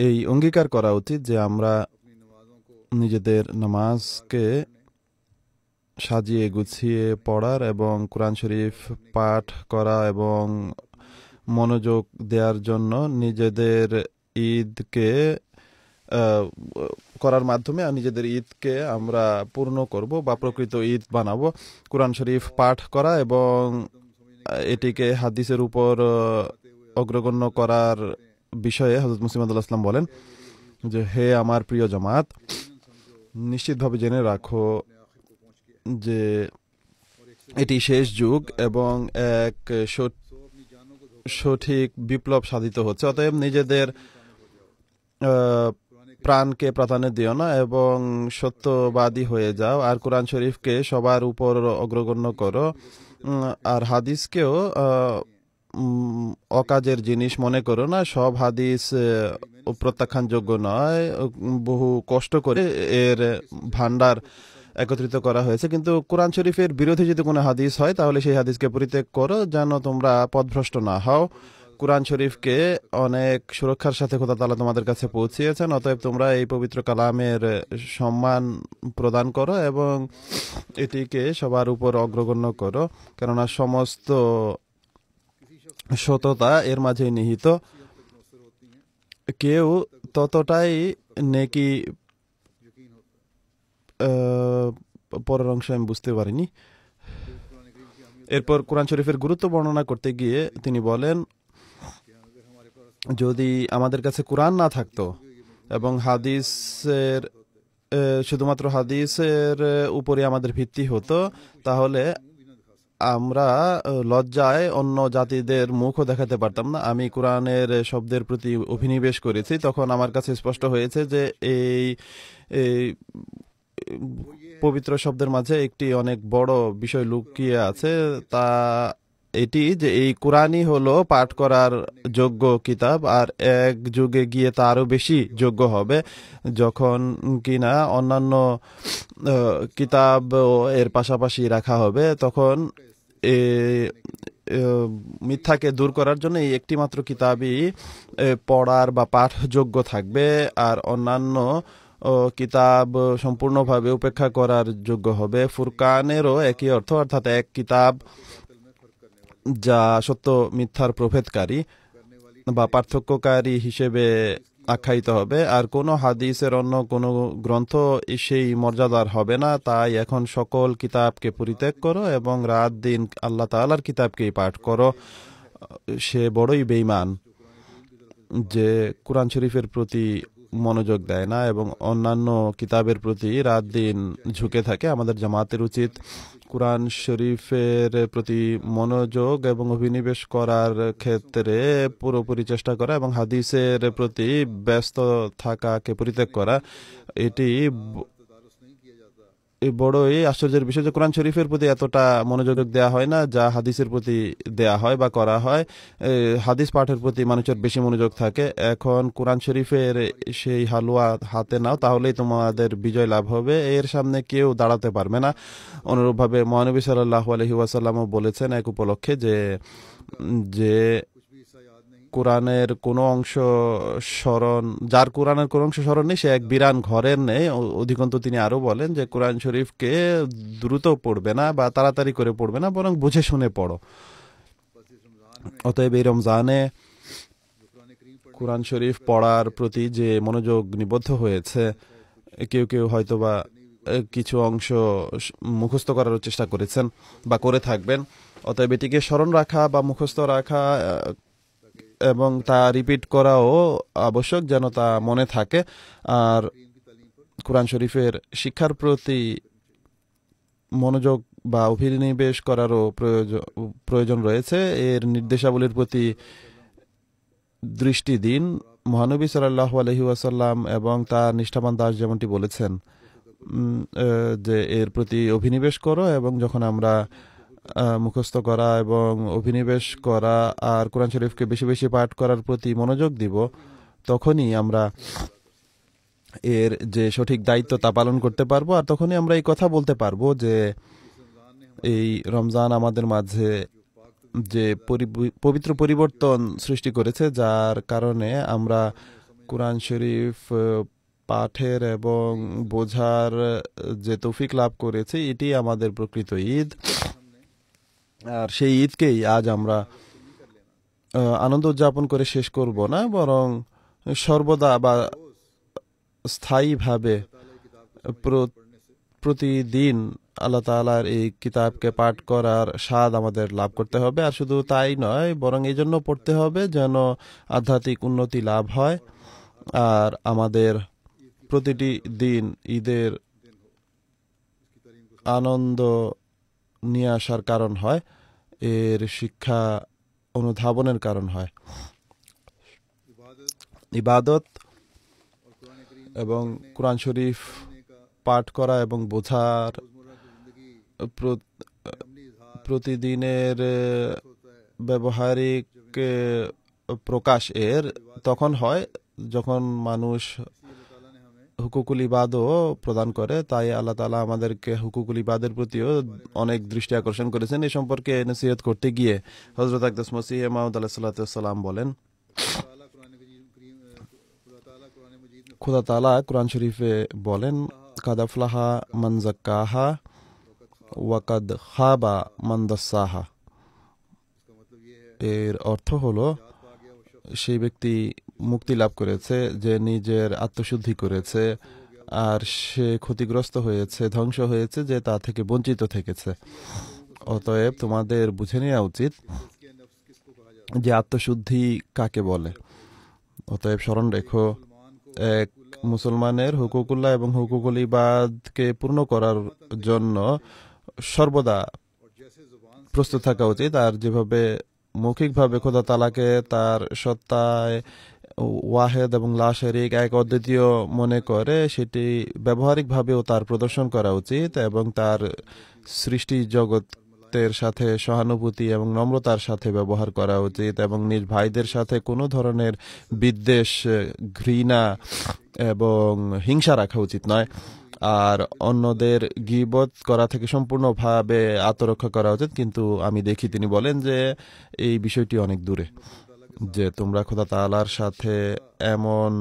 Speaker 2: এই অঙ্গীকার করা উচিত যে আমরা নিজেদের নামাজকে সাজিয়ে গুছিয়ে পড়ার এবং কোরআন শরীফ পাঠ করা এবং মনোযোগ দেওয়ার জন্য নিজেদের ঈদকে করার মাধ্যমে নিজেদের ঈদকে আমরা পূর্ণ করব বা প্রকৃত ঈদ বানাবো কোরআন শরীফ পাঠ করা এবং এটিকে হাদিসের উপর অগ্রগণ্য করার বিষয়ে হজরত মুসিমাদুল্লাহ ইসলাম বলেন যে হে আমার প্রিয় জামাত নিশ্চিতভাবে জেনে রাখো যে এটি শেষ যুগ এবং এক সঠিক বিপ্লব সাধিত হচ্ছে অতএব নিজেদের প্রাণকে প্রাধান্য দিও না এবং সত্যবাদী হয়ে যাও আর কোরআন শরীফকে সবার উপর অগ্রগণ্য করো আর হাদিসকেও অকাজের জিনিস মনে করো না সব হাদিস প্রত্যাখ্যানযোগ্য নয় বহু কষ্ট করে এর ভান্ডার একত্রিত করা হয়েছে কিন্তু কোরআন শরীফের বিরোধী যদি কোনো হাদিস হয় তাহলে সেই হাদিসকে পরিত্যাগ করো যেন তোমরা পদভ্রষ্ট না হও কোরআন শরীফকে অনেক সুরক্ষার সাথে খোদা তালা তোমাদের কাছে পৌঁছিয়েছেন অতএব তোমরা এই পবিত্র কালামের সম্মান প্রদান করো এবং এটিকে সবার উপর অগ্রগণ্য করো কেননা সমস্ত সততা এর মাঝে নিহিত কেউ ততটাই নেকি পরের অংশ আমি বুঝতে পারিনি এরপর কোরআন শরীফের গুরুত্ব বর্ণনা করতে গিয়ে তিনি বলেন যদি আমাদের কাছে কোরআন না থাকতো এবং হাদিসের শুধুমাত্র হাদিসের উপরে আমাদের ভিত্তি হতো তাহলে আমরা লজ্জায় অন্য জাতিদের মুখও দেখাতে পারতাম না আমি কোরআনের শব্দের প্রতি অভিনিবেশ করেছি তখন আমার কাছে স্পষ্ট হয়েছে যে এই পবিত্র শব্দের মাঝে একটি অনেক বড় বিষয় লুকিয়ে আছে তা এটি যে এই কোরআনই হলো পাঠ করার যোগ্য কিতাব আর এক যুগে গিয়ে তা আরও বেশি যোগ্য হবে যখন কিনা অন্যান্য কিতাব এর পাশাপাশি রাখা হবে তখন এ মিথ্যাকে দূর করার জন্য এই একটিমাত্র কিতাবই পড়ার বা পাঠযোগ্য থাকবে আর অন্যান্য কিতাব সম্পূর্ণভাবে উপেক্ষা করার যোগ্য হবে ফুরকানেরও একই অর্থ অর্থাৎ এক কিতাব যা সত্য মিথ্যার প্রভেদকারী বা পার্থক্যকারী হিসেবে আখ্যায়িত হবে আর কোনো হাদিসের অন্য কোনো গ্রন্থ সেই মর্যাদার হবে না তাই এখন সকল কিতাবকে পরিত্যাগ করো এবং রাত দিন আল্লাহ তালার কিতাবকেই পাঠ করো সে বড়ই বেইমান যে কোরআন শরীফের প্রতি মনোযোগ দেয় না এবং অন্যান্য কিতাবের প্রতি রাত দিন ঝুঁকে থাকে আমাদের জামাতের উচিত কোরআন শরীফের প্রতি মনোযোগ এবং অভিনিবেশ করার ক্ষেত্রে পুরোপুরি চেষ্টা করা এবং হাদিসের প্রতি ব্যস্ত থাকাকে পরিত্যাগ করা এটি বড় এই আশ্চর্যের বিষয় যে কোরআন শরীফের প্রতি এতটা মনোযোগ দেওয়া হয় না যা হাদিসের প্রতি দেয়া হয় বা করা হয় হাদিস পাঠের প্রতি মানুষের বেশি মনোযোগ থাকে এখন কোরআন শরীফের সেই হালুয়া হাতে নাও তাহলেই তোমাদের বিজয় লাভ হবে এর সামনে কেউ দাঁড়াতে পারবে না অনুরূপভাবে মহানবী সাল্লাহ আলহি বলেছেন এক উপলক্ষে যে যে কোরআনের কোনো অংশ স্মরণ যার কোরআনের কোনো অংশ স্মরণ নেই সে এক বিরান ঘরের নেই অধিকন্ত তিনি আরও বলেন যে কোরআন শরীফকে দ্রুত পড়বে না বা তাড়াতাড়ি করে পড়বে না বরং বুঝে শুনে পড়ো অতএব এই রমজানে কোরআন শরীফ পড়ার প্রতি যে মনোযোগ নিবদ্ধ হয়েছে কেউ কেউ হয়তোবা কিছু অংশ মুখস্থ করার চেষ্টা করেছেন বা করে থাকবেন অতএব এটিকে স্মরণ রাখা বা মুখস্থ রাখা এবং তা রিপিট করাও আবশ্যক যেন তা মনে থাকে আর কোরআন শরীফের শিক্ষার প্রতি মনোযোগ বা অভিনিবেশ করারও প্রয়োজন প্রয়োজন রয়েছে এর নির্দেশাবলীর প্রতি দৃষ্টি দিন মহানবী সাল্লাহ আলহি ওয়াসাল্লাম এবং তার নিষ্ঠাবান দাস যেমনটি বলেছেন যে এর প্রতি অভিনিবেশ করো এবং যখন আমরা মুখস্থ করা এবং অভিনিবেশ করা আর কোরআন শরীফকে বেশি বেশি পাঠ করার প্রতি মনোযোগ দিব তখনই আমরা এর যে সঠিক দায়িত্ব তা পালন করতে পারবো আর তখনই আমরা এই কথা বলতে পারবো যে এই রমজান আমাদের মাঝে যে পবিত্র পরিবর্তন সৃষ্টি করেছে যার কারণে আমরা কোরআন শরীফ পাঠের এবং বোঝার যে তৌফিক লাভ করেছে এটি আমাদের প্রকৃত ঈদ আর সেই ঈদকেই আজ আমরা আনন্দ উদযাপন করে শেষ করব না বরং সর্বদা বা স্থায়ীভাবে প্রতিদিন আল্লাহ তালার এই কিতাবকে পাঠ করার স্বাদ আমাদের লাভ করতে হবে আর শুধু তাই নয় বরং এই জন্য পড়তে হবে যেন আধ্যাত্মিক উন্নতি লাভ হয় আর আমাদের প্রতিটি দিন ঈদের আনন্দ নিয়ে আসার কারণ হয় এর শিক্ষা অনুধাবনের কারণ হয় ইবাদত এবং কোরআন শরীফ পাঠ করা এবং বোঝার প্রতিদিনের ব্যবহারিক প্রকাশ এর তখন হয় যখন মানুষ হুকুকুল ইবাদও প্রদান করে তাই আল্লাহ তালা আমাদেরকে হুকুকুল ইবাদের প্রতিও অনেক দৃষ্টি আকর্ষণ করেছেন এ সম্পর্কে নসিহত করতে গিয়ে হজরত আকদাস মসিহ মাহমুদ আল্লাহ সাল্লাতাম বলেন খুদা তালা কোরআন শরীফে বলেন কাদাফলাহা মানজাকাহা ওয়াকাদ হাবা মান্দাসাহা এর অর্থ হলো সেই ব্যক্তি মুক্তি লাভ করেছে যে নিজের আত্মশুদ্ধি করেছে আর সে ক্ষতিগ্রস্ত হয়েছে ধ্বংস হয়েছে যে তা থেকে বঞ্চিত থেকেছে অতএব তোমাদের বুঝে নেওয়া উচিত যে আত্মশুদ্ধি কাকে বলে অতএব স্মরণ রেখো এক মুসলমানের হুকুকুল্লাহ এবং হুকুকুল ইবাদকে পূর্ণ করার জন্য সর্বদা প্রস্তুত থাকা উচিত আর যেভাবে মৌখিকভাবে খোদা তালাকে তার সত্তায় ওয়াহেদ এবং লা শরিক এক অদ্বিতীয় মনে করে সেটি ব্যবহারিকভাবেও তার প্রদর্শন করা উচিত এবং তার সৃষ্টি জগতের সাথে সহানুভূতি এবং নম্রতার সাথে ব্যবহার করা উচিত এবং নিজ ভাইদের সাথে কোনো ধরনের বিদ্বেষ ঘৃণা এবং হিংসা রাখা উচিত নয় আর অন্যদের গিবত করা থেকে সম্পূর্ণভাবে আত্মরক্ষা করা উচিত কিন্তু আমি দেখি তিনি বলেন যে এই বিষয়টি অনেক দূরে যে তোমরা খোদা তালার সাথে এমন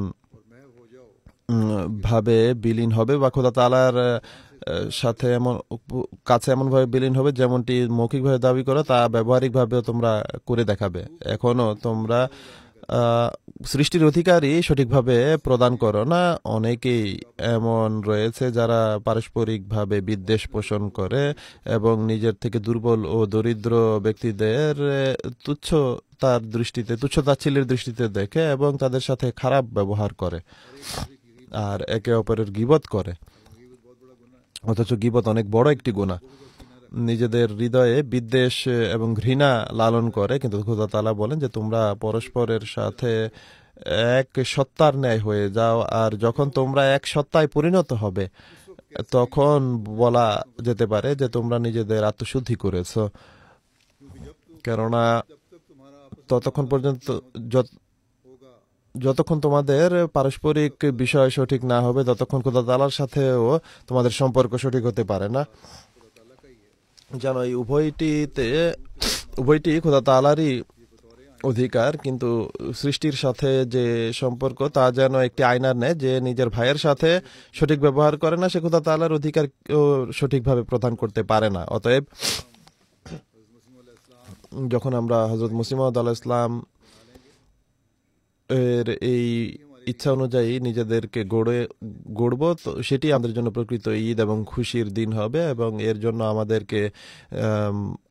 Speaker 2: ভাবে বিলীন হবে বা খোদা তালার সাথে এমন কাছে এমনভাবে বিলীন হবে যেমনটি মৌখিকভাবে দাবি করো তা ব্যবহারিকভাবেও তোমরা করে দেখাবে এখনও তোমরা সৃষ্টির অধিকারই সঠিকভাবে প্রদান করো না অনেকেই এমন রয়েছে যারা পারস্পরিকভাবে বিদ্বেষ পোষণ করে এবং নিজের থেকে দুর্বল ও দরিদ্র ব্যক্তিদের তুচ্ছ তার দৃষ্টিতে তুচ্ছ তাচ্ছিল্যের দৃষ্টিতে দেখে এবং তাদের সাথে খারাপ ব্যবহার করে আর একে অপরের গিবত করে অথচ গিবত অনেক বড় একটি গুণা নিজেদের হৃদয়ে বিদ্বেষ এবং ঘৃণা লালন করে কিন্তু খোদা তালা বলেন যে তোমরা পরস্পরের সাথে এক সত্তার ন্যায় হয়ে যাও আর যখন তোমরা এক সত্তায় পরিণত হবে তখন বলা যেতে পারে যে তোমরা নিজেদের আত্মশুদ্ধি করেছ কেননা ততক্ষণ পর্যন্ত যতক্ষণ তোমাদের পারস্পরিক বিষয় সঠিক না হবে ততক্ষণ কোথাও তালার সাথেও তোমাদের সম্পর্ক সঠিক হতে পারে না যেন এই উভয়টিতে উভয়টি খোদা তালারই অধিকার কিন্তু সৃষ্টির সাথে যে সম্পর্ক তা যেন একটি আয়নার নেয় যে নিজের ভাইয়ের সাথে সঠিক ব্যবহার করে না সে খোদা তালার অধিকার সঠিকভাবে প্রদান করতে পারে না অতএব যখন আমরা হজরত মুসিমদ আল্লাহ ইসলাম এর এই ইচ্ছা অনুযায়ী নিজেদেরকে গড়ে গড়ব তো সেটি আমাদের জন্য প্রকৃত ঈদ এবং খুশির দিন হবে এবং এর জন্য আমাদেরকে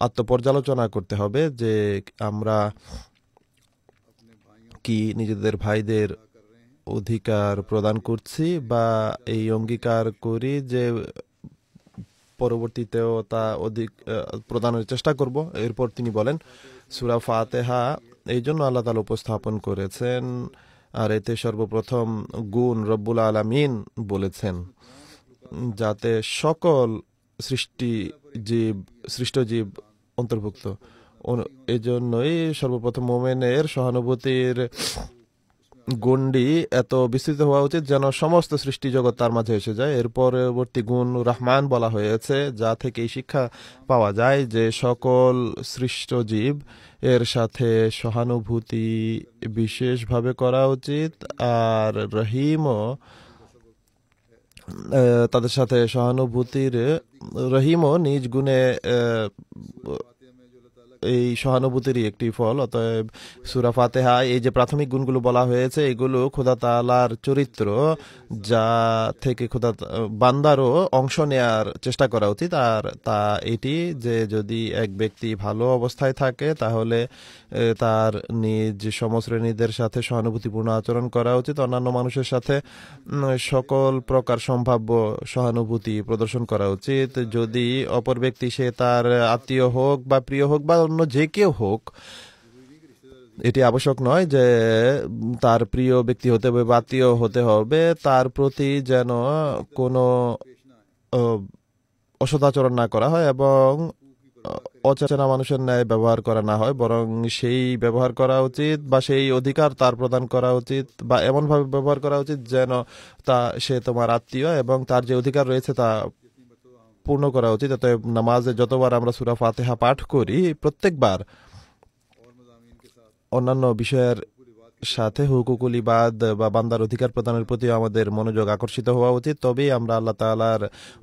Speaker 2: আত্মপর্যালোচনা করতে হবে যে আমরা কি নিজেদের ভাইদের অধিকার প্রদান করছি বা এই অঙ্গীকার করি যে পরবর্তীতেও তা অধিক প্রদানের চেষ্টা করব এরপর তিনি বলেন সুরা ফাতেহা এই জন্য আল্লাহ তালা উপস্থাপন করেছেন আর এতে সর্বপ্রথম গুণ রব্বুল আলামিন বলেছেন যাতে সকল সৃষ্টি জীব সৃষ্ট জীব অন্তর্ভুক্ত এজন্যই সর্বপ্রথম মোমেনের সহানুভূতির গুণটি এত বিস্তৃত হওয়া উচিত যেন সমস্ত সৃষ্টি জগৎ তার মাঝে এসে যায় এর পরবর্তী গুণ রহমান বলা হয়েছে যা থেকে এই শিক্ষা পাওয়া যায় যে সকল সৃষ্ট জীব এর সাথে সহানুভূতি বিশেষভাবে করা উচিত আর রহিমও তাদের সাথে সহানুভূতির রহিমও নিজ গুণে এই সহানুভূতিরই একটি ফল অতএব সুরা ফাতেহা এই যে প্রাথমিক গুণগুলো বলা হয়েছে এগুলো খোদা তালার চরিত্র যা থেকে খোদা বান্দারও অংশ নেয়ার চেষ্টা করা উচিত আর তা এটি যে যদি এক ব্যক্তি ভালো অবস্থায় থাকে তাহলে তার নিজ সমশ্রেণীদের সাথে সহানুভূতিপূর্ণ আচরণ করা উচিত অন্যান্য মানুষের সাথে সকল প্রকার সম্ভাব্য সহানুভূতি প্রদর্শন করা উচিত যদি অপর ব্যক্তি সে তার আত্মীয় হোক বা প্রিয় হোক বা অন্য যে কেউ হোক এটি আবশ্যক নয় যে তার প্রিয় ব্যক্তি হতে হবে বা আত্মীয় হতে হবে তার প্রতি যেন কোনো অসদাচরণ না করা হয় এবং অচেনা মানুষের ন্যায় ব্যবহার করা না হয় বরং সেই ব্যবহার করা উচিত বা সেই অধিকার তার প্রদান করা উচিত বা এমনভাবে ব্যবহার করা উচিত যেন তা সে তোমার আত্মীয় এবং তার যে অধিকার রয়েছে তা পূর্ণ করা উচিত অতএব নামাজে যতবার আমরা সুরা ফাতেহা পাঠ করি প্রত্যেকবার অন্যান্য বিষয়ের সাথে হুকুকুল ইবাদ বা বান্দার অধিকার প্রদানের প্রতি আমাদের মনোযোগ আকর্ষিত হওয়া উচিত তবেই আমরা আল্লাহ তালার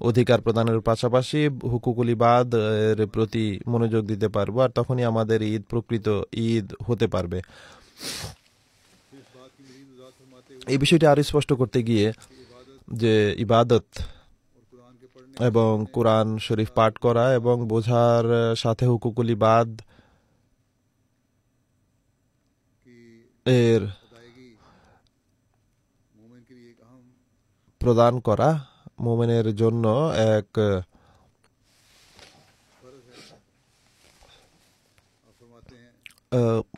Speaker 2: অধিকার প্রদানের পাশাপাশি হুকুকুল ইবাদ এর প্রতি মনোযোগ দিতে পারবো আর তখনই আমাদের ঈদ প্রকৃত ঈদ হতে পারবে এই বিষয়টি আরও স্পষ্ট করতে গিয়ে যে ইবাদত এবং কোরআন শরীফ পাঠ করা এবং বোঝার সাথে হুকুকুলি বাদ এর প্রদান করা মোমেনের জন্য এক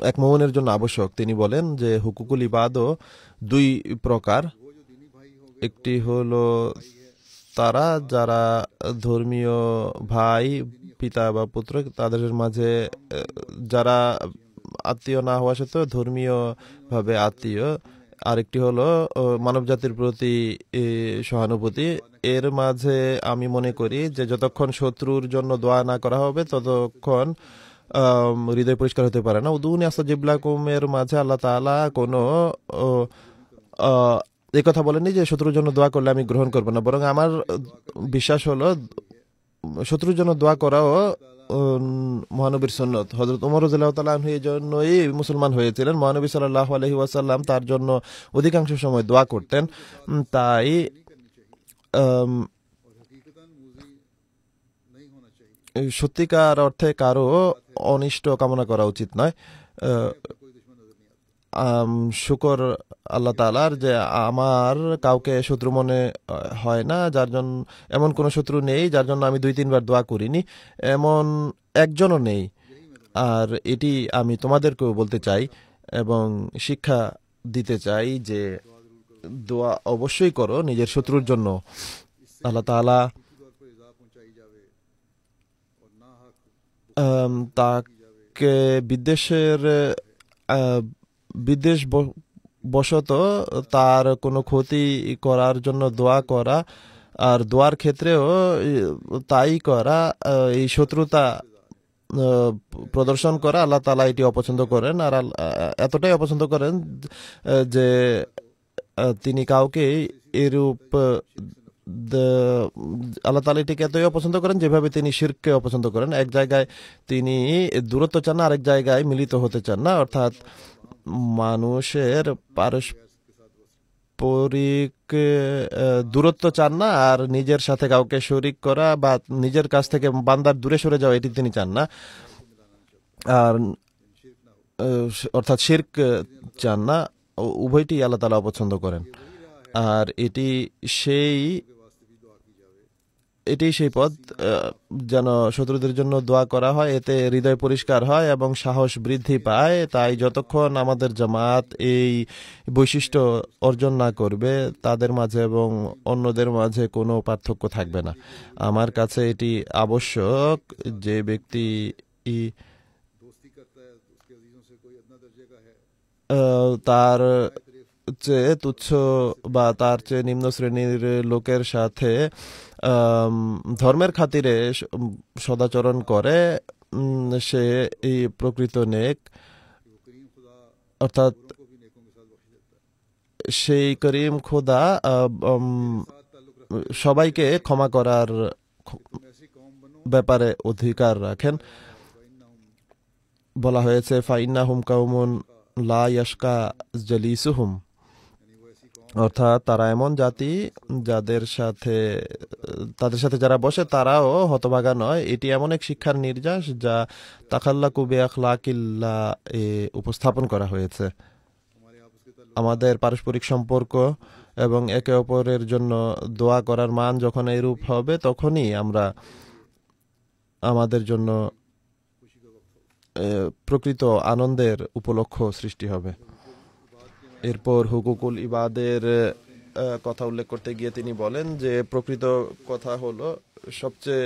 Speaker 2: এক মোমেনের জন্য আবশ্যক তিনি বলেন যে হুকুকুল ইবাদও দুই প্রকার একটি হলো তারা যারা ধর্মীয় ভাই পিতা বা পুত্র তাদের মাঝে যারা আত্মীয় না হওয়া সত্ত্বেও ধর্মীয়ভাবে আত্মীয় আরেকটি হলো মানব জাতির প্রতি সহানুভূতি এর মাঝে আমি মনে করি যে যতক্ষণ শত্রুর জন্য দোয়া না করা হবে ততক্ষণ হৃদয় পরিষ্কার হতে পারে না উদুনি আস্তাজিবলাকুমের মাঝে আল্লাহ তালা কোনো এই কথা বলেনি যে শত্রুর জন্য দোয়া করলে আমি গ্রহণ করব না বরং আমার বিশ্বাস হলো শত্রুর জন্য দোয়া করাও মহানবীর সন্ন্যত হজরত উমর রাজু এই জন্যই মুসলমান হয়েছিলেন মহানবী সাল্লাহ আলহি ওয়াসাল্লাম তার জন্য অধিকাংশ সময় দোয়া করতেন তাই সত্যিকার অর্থে কারো অনিষ্ট কামনা করা উচিত নয় শুকর আল্লাহ তালার যে আমার কাউকে শত্রু মনে হয় না যার জন্য এমন কোনো শত্রু নেই যার জন্য আমি দুই তিনবার দোয়া করিনি এমন একজনও নেই আর এটি আমি তোমাদেরকেও বলতে চাই এবং শিক্ষা দিতে চাই যে দোয়া অবশ্যই করো নিজের শত্রুর জন্য আল্লাহ তালা তাকে বিদ্বেষের বিদেশ বশত তার কোনো ক্ষতি করার জন্য দোয়া করা আর দোয়ার ক্ষেত্রেও তাই করা এই শত্রুতা প্রদর্শন করা আল্লাহ তালা এটি অপছন্দ করেন আর এতটাই অপছন্দ করেন যে তিনি কাউকে এরূপ আল্লাহ তালা এটিকে এতই অপছন্দ করেন যেভাবে তিনি শিরকে অপছন্দ করেন এক জায়গায় তিনি দূরত্ব চান না আরেক জায়গায় মিলিত হতে চান না অর্থাৎ মানুষের পারস্পরিক দূরত্ব চান না আর নিজের সাথে কাউকে শরিক করা বা নিজের কাছ থেকে বান্দার দূরে সরে যাওয়া এটি তিনি চান না আর অর্থাৎ শির্ক চান না উভয়টি আল্লাহ তালা অপছন্দ করেন আর এটি সেই এটি সেই পদ যেন শত্রুদের জন্য দোয়া করা হয় এতে হৃদয় পরিষ্কার হয় এবং সাহস বৃদ্ধি পায় তাই যতক্ষণ আমাদের জামাত এই বৈশিষ্ট্য অর্জন না করবে তাদের মাঝে এবং অন্যদের মাঝে কোনো পার্থক্য থাকবে না আমার কাছে এটি আবশ্যক যে ব্যক্তি তার চেয়ে তুচ্ছ বা তার চেয়ে নিম্ন শ্রেণীর লোকের সাথে ধর্মের খাতিরে সদাচরণ করে সে এই প্রকৃত নেক অর্থাৎ সেই করিম খোদা সবাইকে ক্ষমা করার ব্যাপারে অধিকার রাখেন বলা হয়েছে ফাইন্না হুম কাউমুন লা ইয়াসকা জলিসুহুম অর্থাৎ তারা এমন জাতি যাদের সাথে তাদের সাথে যারা বসে তারাও হতভাগা নয় এটি এমন এক শিক্ষার নির্যাস যা তাকাল্লা কুবে আখলাকিল্লা এ উপস্থাপন করা হয়েছে আমাদের পারস্পরিক সম্পর্ক এবং একে অপরের জন্য দোয়া করার মান যখন এরূপ হবে তখনই আমরা আমাদের জন্য প্রকৃত আনন্দের উপলক্ষ সৃষ্টি হবে এরপর হুকুকুল ইবাদের কথা উল্লেখ করতে গিয়ে তিনি বলেন যে প্রকৃত কথা হলো সবচেয়ে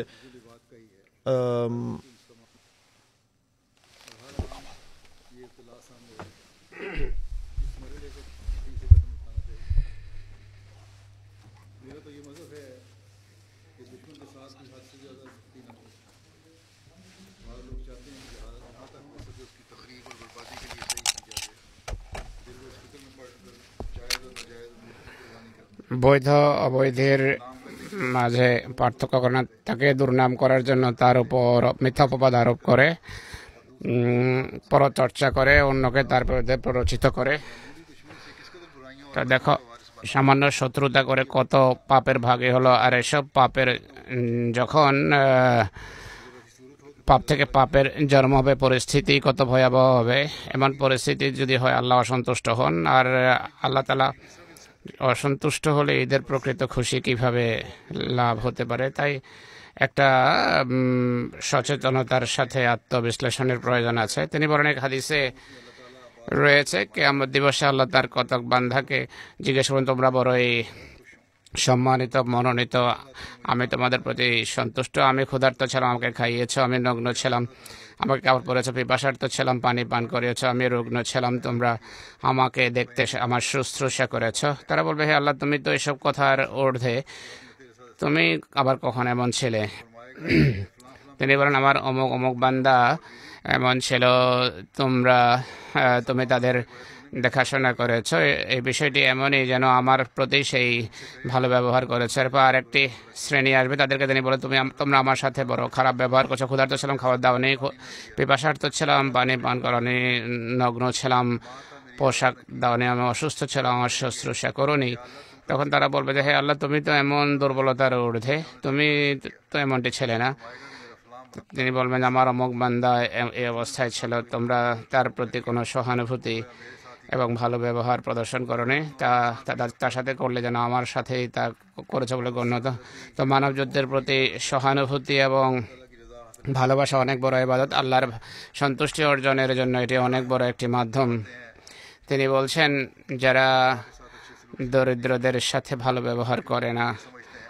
Speaker 3: বৈধ অবৈধের মাঝে পার্থক্য করে না তাকে দুর্নাম করার জন্য তার উপর মিথ্যা অপবাদ আরোপ করে পরচর্চা করে অন্যকে তার বিরুদ্ধে প্ররোচিত করে তা দেখো সামান্য শত্রুতা করে কত পাপের ভাগে হলো আর এসব পাপের যখন পাপ থেকে পাপের জন্ম হবে পরিস্থিতি কত ভয়াবহ হবে এমন পরিস্থিতি যদি হয় আল্লাহ অসন্তুষ্ট হন আর আল্লাহ তালা অসন্তুষ্ট হলে এদের প্রকৃত খুশি কিভাবে লাভ হতে পারে তাই একটা সচেতনতার সাথে আত্মবিশ্লেষণের প্রয়োজন আছে তিনি বলেন এক হাদিসে রয়েছে কে আমার দিবসে আল্লাহ তার কতক বান্ধাকে জিজ্ঞেস করুন তোমরা বড়ই সম্মানিত মনোনীত আমি তোমাদের প্রতি সন্তুষ্ট আমি ক্ষুধার্ত ছিলাম আমাকে খাইয়েছ আমি নগ্ন ছিলাম আমাকে কাপড় বাসার তো ছিলাম পানি পান করেছ আমি রুগ্ন ছিলাম তোমরা আমাকে দেখতে আমার শুশ্রূষা করেছ তারা বলবে হে আল্লাহ তুমি তো এসব কথার ঊর্ধ্বে তুমি আবার কখন এমন ছিলে তিনি বলেন আমার অমুক অমুক বান্দা এমন ছিল তোমরা তুমি তাদের দেখাশোনা করেছ এই বিষয়টি এমনই যেন আমার প্রতি সেই ভালো ব্যবহার করেছ এরপর আরেকটি শ্রেণী আসবে তাদেরকে তিনি বলে তুমি তোমরা আমার সাথে বড় খারাপ ব্যবহার করছো ক্ষুধার্ত ছিলাম খাবার দাও নেই পিপাসার্থ ছিলাম পানি পান করনি নগ্ন ছিলাম পোশাক নেই আমি অসুস্থ ছিলাম আমার শুশ্রূষা করনি তখন তারা বলবে যে হে আল্লাহ তুমি তো এমন দুর্বলতার ঊর্ধ্বে তুমি তো এমনটি ছেলে না তিনি বলবেন আমার অমুক বান্দা এই অবস্থায় ছিল তোমরা তার প্রতি কোনো সহানুভূতি এবং ভালো ব্যবহার প্রদর্শন করণে তা তার সাথে করলে যেন আমার সাথেই তা করেছে বলে গণ্য তো মানব যুদ্ধের প্রতি সহানুভূতি এবং ভালোবাসা অনেক বড় ইবাদত আল্লাহর সন্তুষ্টি অর্জনের জন্য এটি অনেক বড় একটি মাধ্যম তিনি বলছেন যারা দরিদ্রদের সাথে ভালো ব্যবহার করে না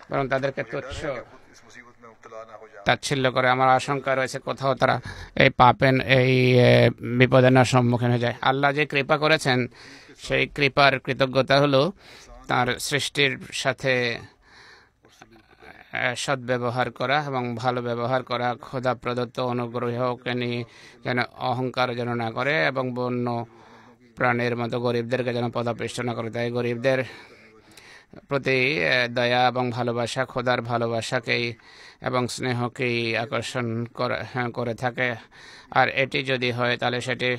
Speaker 3: বরং তাদেরকে তুচ্ছ তাচ্ছিল্য করে আমার আশঙ্কা রয়েছে কোথাও তারা এই পাপেন এই বিপদের না সম্মুখীন হয়ে যায় আল্লাহ যে কৃপা করেছেন সেই কৃপার কৃতজ্ঞতা হলো তার সৃষ্টির সাথে সৎ ব্যবহার করা এবং ভালো ব্যবহার করা খোদা প্রদত্ত অনুগ্রহকে নিয়ে যেন অহংকার যেন না করে এবং বন্য প্রাণের মতো গরিবদেরকে যেন পদাপৃষ্ট না করে তাই গরিবদের প্রতি দয়া এবং ভালোবাসা খোদার ভালোবাসাকেই এবং স্নেহকেই আকর্ষণ হ্যাঁ, করে থাকে আর এটি যদি হয় তাহলে সেটি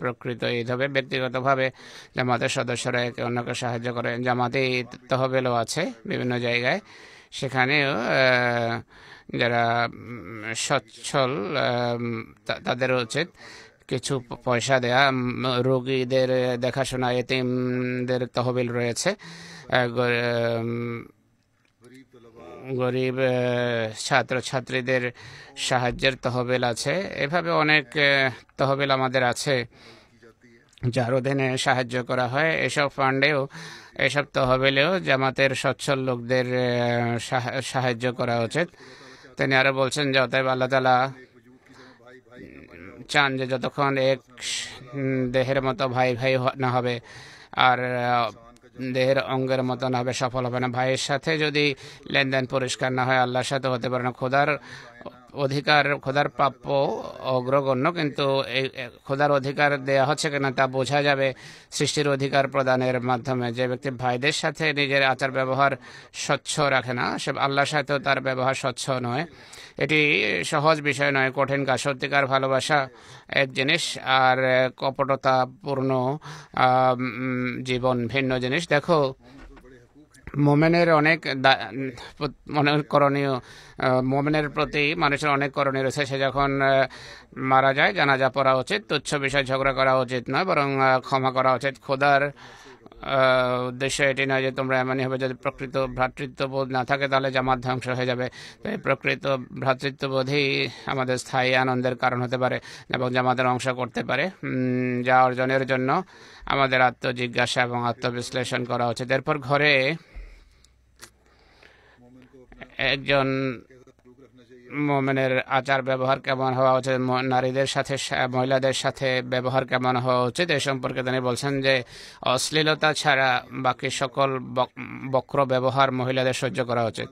Speaker 3: প্রকৃত এইভাবে ব্যক্তিগতভাবে জামাতের সদস্যরা একে অন্যকে সাহায্য করে জামাতে তহবিলও আছে বিভিন্ন জায়গায় সেখানেও যারা সচ্ছল তাদের উচিত কিছু পয়সা দেয়া রোগীদের দেখাশোনা এতিমদের তহবিল রয়েছে গরিব ছাত্রছাত্রীদের সাহায্যের তহবিল আছে এভাবে অনেক তহবিল আমাদের আছে যার অধীনে সাহায্য করা হয় এসব ফান্ডেও এসব তহবিলেও জামাতের সচ্ছল লোকদের সাহায্য করা উচিত তিনি আরও বলছেন যে অতএব আল্লাহ তালা চান যে যতক্ষণ এক দেহের মতো ভাই ভাই না হবে আর দেহের অঙ্গের মতন হবে সফল হবে না ভাইয়ের সাথে যদি লেনদেন পরিষ্কার না হয় আল্লাহর সাথে হতে পারে না খোদার অধিকার খোদার প্রাপ্য অগ্রগণ্য কিন্তু এই খোদার অধিকার দেয়া হচ্ছে কিনা তা বোঝা যাবে সৃষ্টির অধিকার প্রদানের মাধ্যমে যে ব্যক্তি ভাইদের সাথে নিজের আচার ব্যবহার স্বচ্ছ রাখে না সে আল্লাহর সাথেও তার ব্যবহার স্বচ্ছ নয় এটি সহজ বিষয় নয় কঠিন কাজ সত্যিকার ভালোবাসা এক জিনিস আর কপটতাপূর্ণ জীবন ভিন্ন জিনিস দেখো মোমেনের অনেক মনে করণীয় মোমেনের প্রতি মানুষের অনেক করণীয় রয়েছে সে যখন মারা যায় জানাজা পড়া উচিত তুচ্ছ বিষয় ঝগড়া করা উচিত নয় বরং ক্ষমা করা উচিত খোদার উদ্দেশ্য এটি নয় যে তোমরা এমনই হবে যদি প্রকৃত ভ্রাতৃত্ববোধ না থাকে তাহলে জামাত ধ্বংস হয়ে যাবে তাই প্রকৃত ভ্রাতৃত্ববোধই আমাদের স্থায়ী আনন্দের কারণ হতে পারে এবং জামাতের অংশ করতে পারে যা অর্জনের জন্য আমাদের আত্মজিজ্ঞাসা এবং আত্মবিশ্লেষণ করা উচিত এরপর ঘরে একজন মোমেনের আচার ব্যবহার কেমন হওয়া উচিত নারীদের সাথে মহিলাদের সাথে ব্যবহার কেমন হওয়া উচিত এ সম্পর্কে তিনি বলছেন যে অশ্লীলতা ছাড়া বাকি সকল বক্র ব্যবহার মহিলাদের সহ্য করা উচিত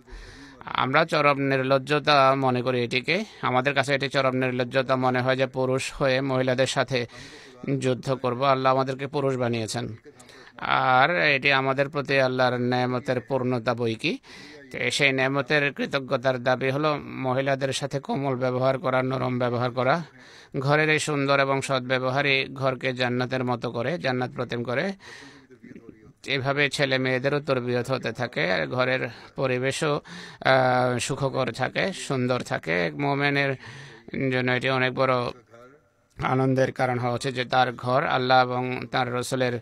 Speaker 3: আমরা চরম নির্লজ্জতা মনে করি এটিকে আমাদের কাছে এটি চরম নির্লজ্জতা মনে হয় যে পুরুষ হয়ে মহিলাদের সাথে যুদ্ধ করব আল্লাহ আমাদেরকে পুরুষ বানিয়েছেন আর এটি আমাদের প্রতি আল্লাহর নেমতের পূর্ণতা বই কি তো সেই নেমতের কৃতজ্ঞতার দাবি হলো মহিলাদের সাথে কোমল ব্যবহার করা নরম ব্যবহার করা ঘরের এই সুন্দর এবং সৎ ব্যবহারই ঘরকে জান্নাতের মতো করে জান্নাত প্রতিম করে এভাবে ছেলে মেয়েদেরও তরবিয়ত হতে থাকে আর ঘরের পরিবেশও সুখকর থাকে সুন্দর থাকে মোমেনের জন্য এটি অনেক বড় আনন্দের কারণ হওয়া উচিত যে তার ঘর আল্লাহ এবং তার রসুলের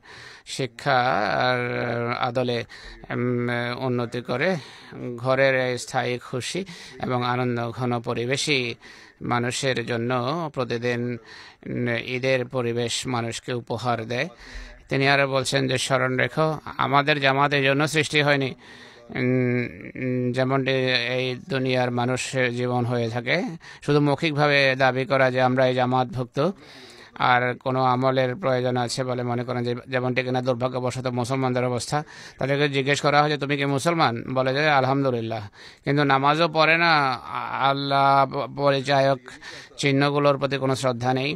Speaker 3: শিক্ষা আর আদলে উন্নতি করে ঘরের স্থায়ী খুশি এবং আনন্দ ঘন পরিবেশই মানুষের জন্য প্রতিদিন ঈদের পরিবেশ মানুষকে উপহার দেয় তিনি আরও বলছেন যে স্মরণ রেখো আমাদের জামাতের জন্য সৃষ্টি হয়নি যেমনটি এই দুনিয়ার মানুষের জীবন হয়ে থাকে শুধু মৌখিকভাবে দাবি করা যে আমরা এই জামাতভুক্ত আর কোনো আমলের প্রয়োজন আছে বলে মনে করেন যে যেমনটি কিনা দুর্ভাগ্যবশত মুসলমানদের অবস্থা তাদেরকে জিজ্ঞেস করা হয় যে তুমি কি মুসলমান বলে যে আলহামদুলিল্লাহ কিন্তু নামাজও পড়ে না আল্লাহ পরিচায়ক চিহ্নগুলোর প্রতি কোনো শ্রদ্ধা নেই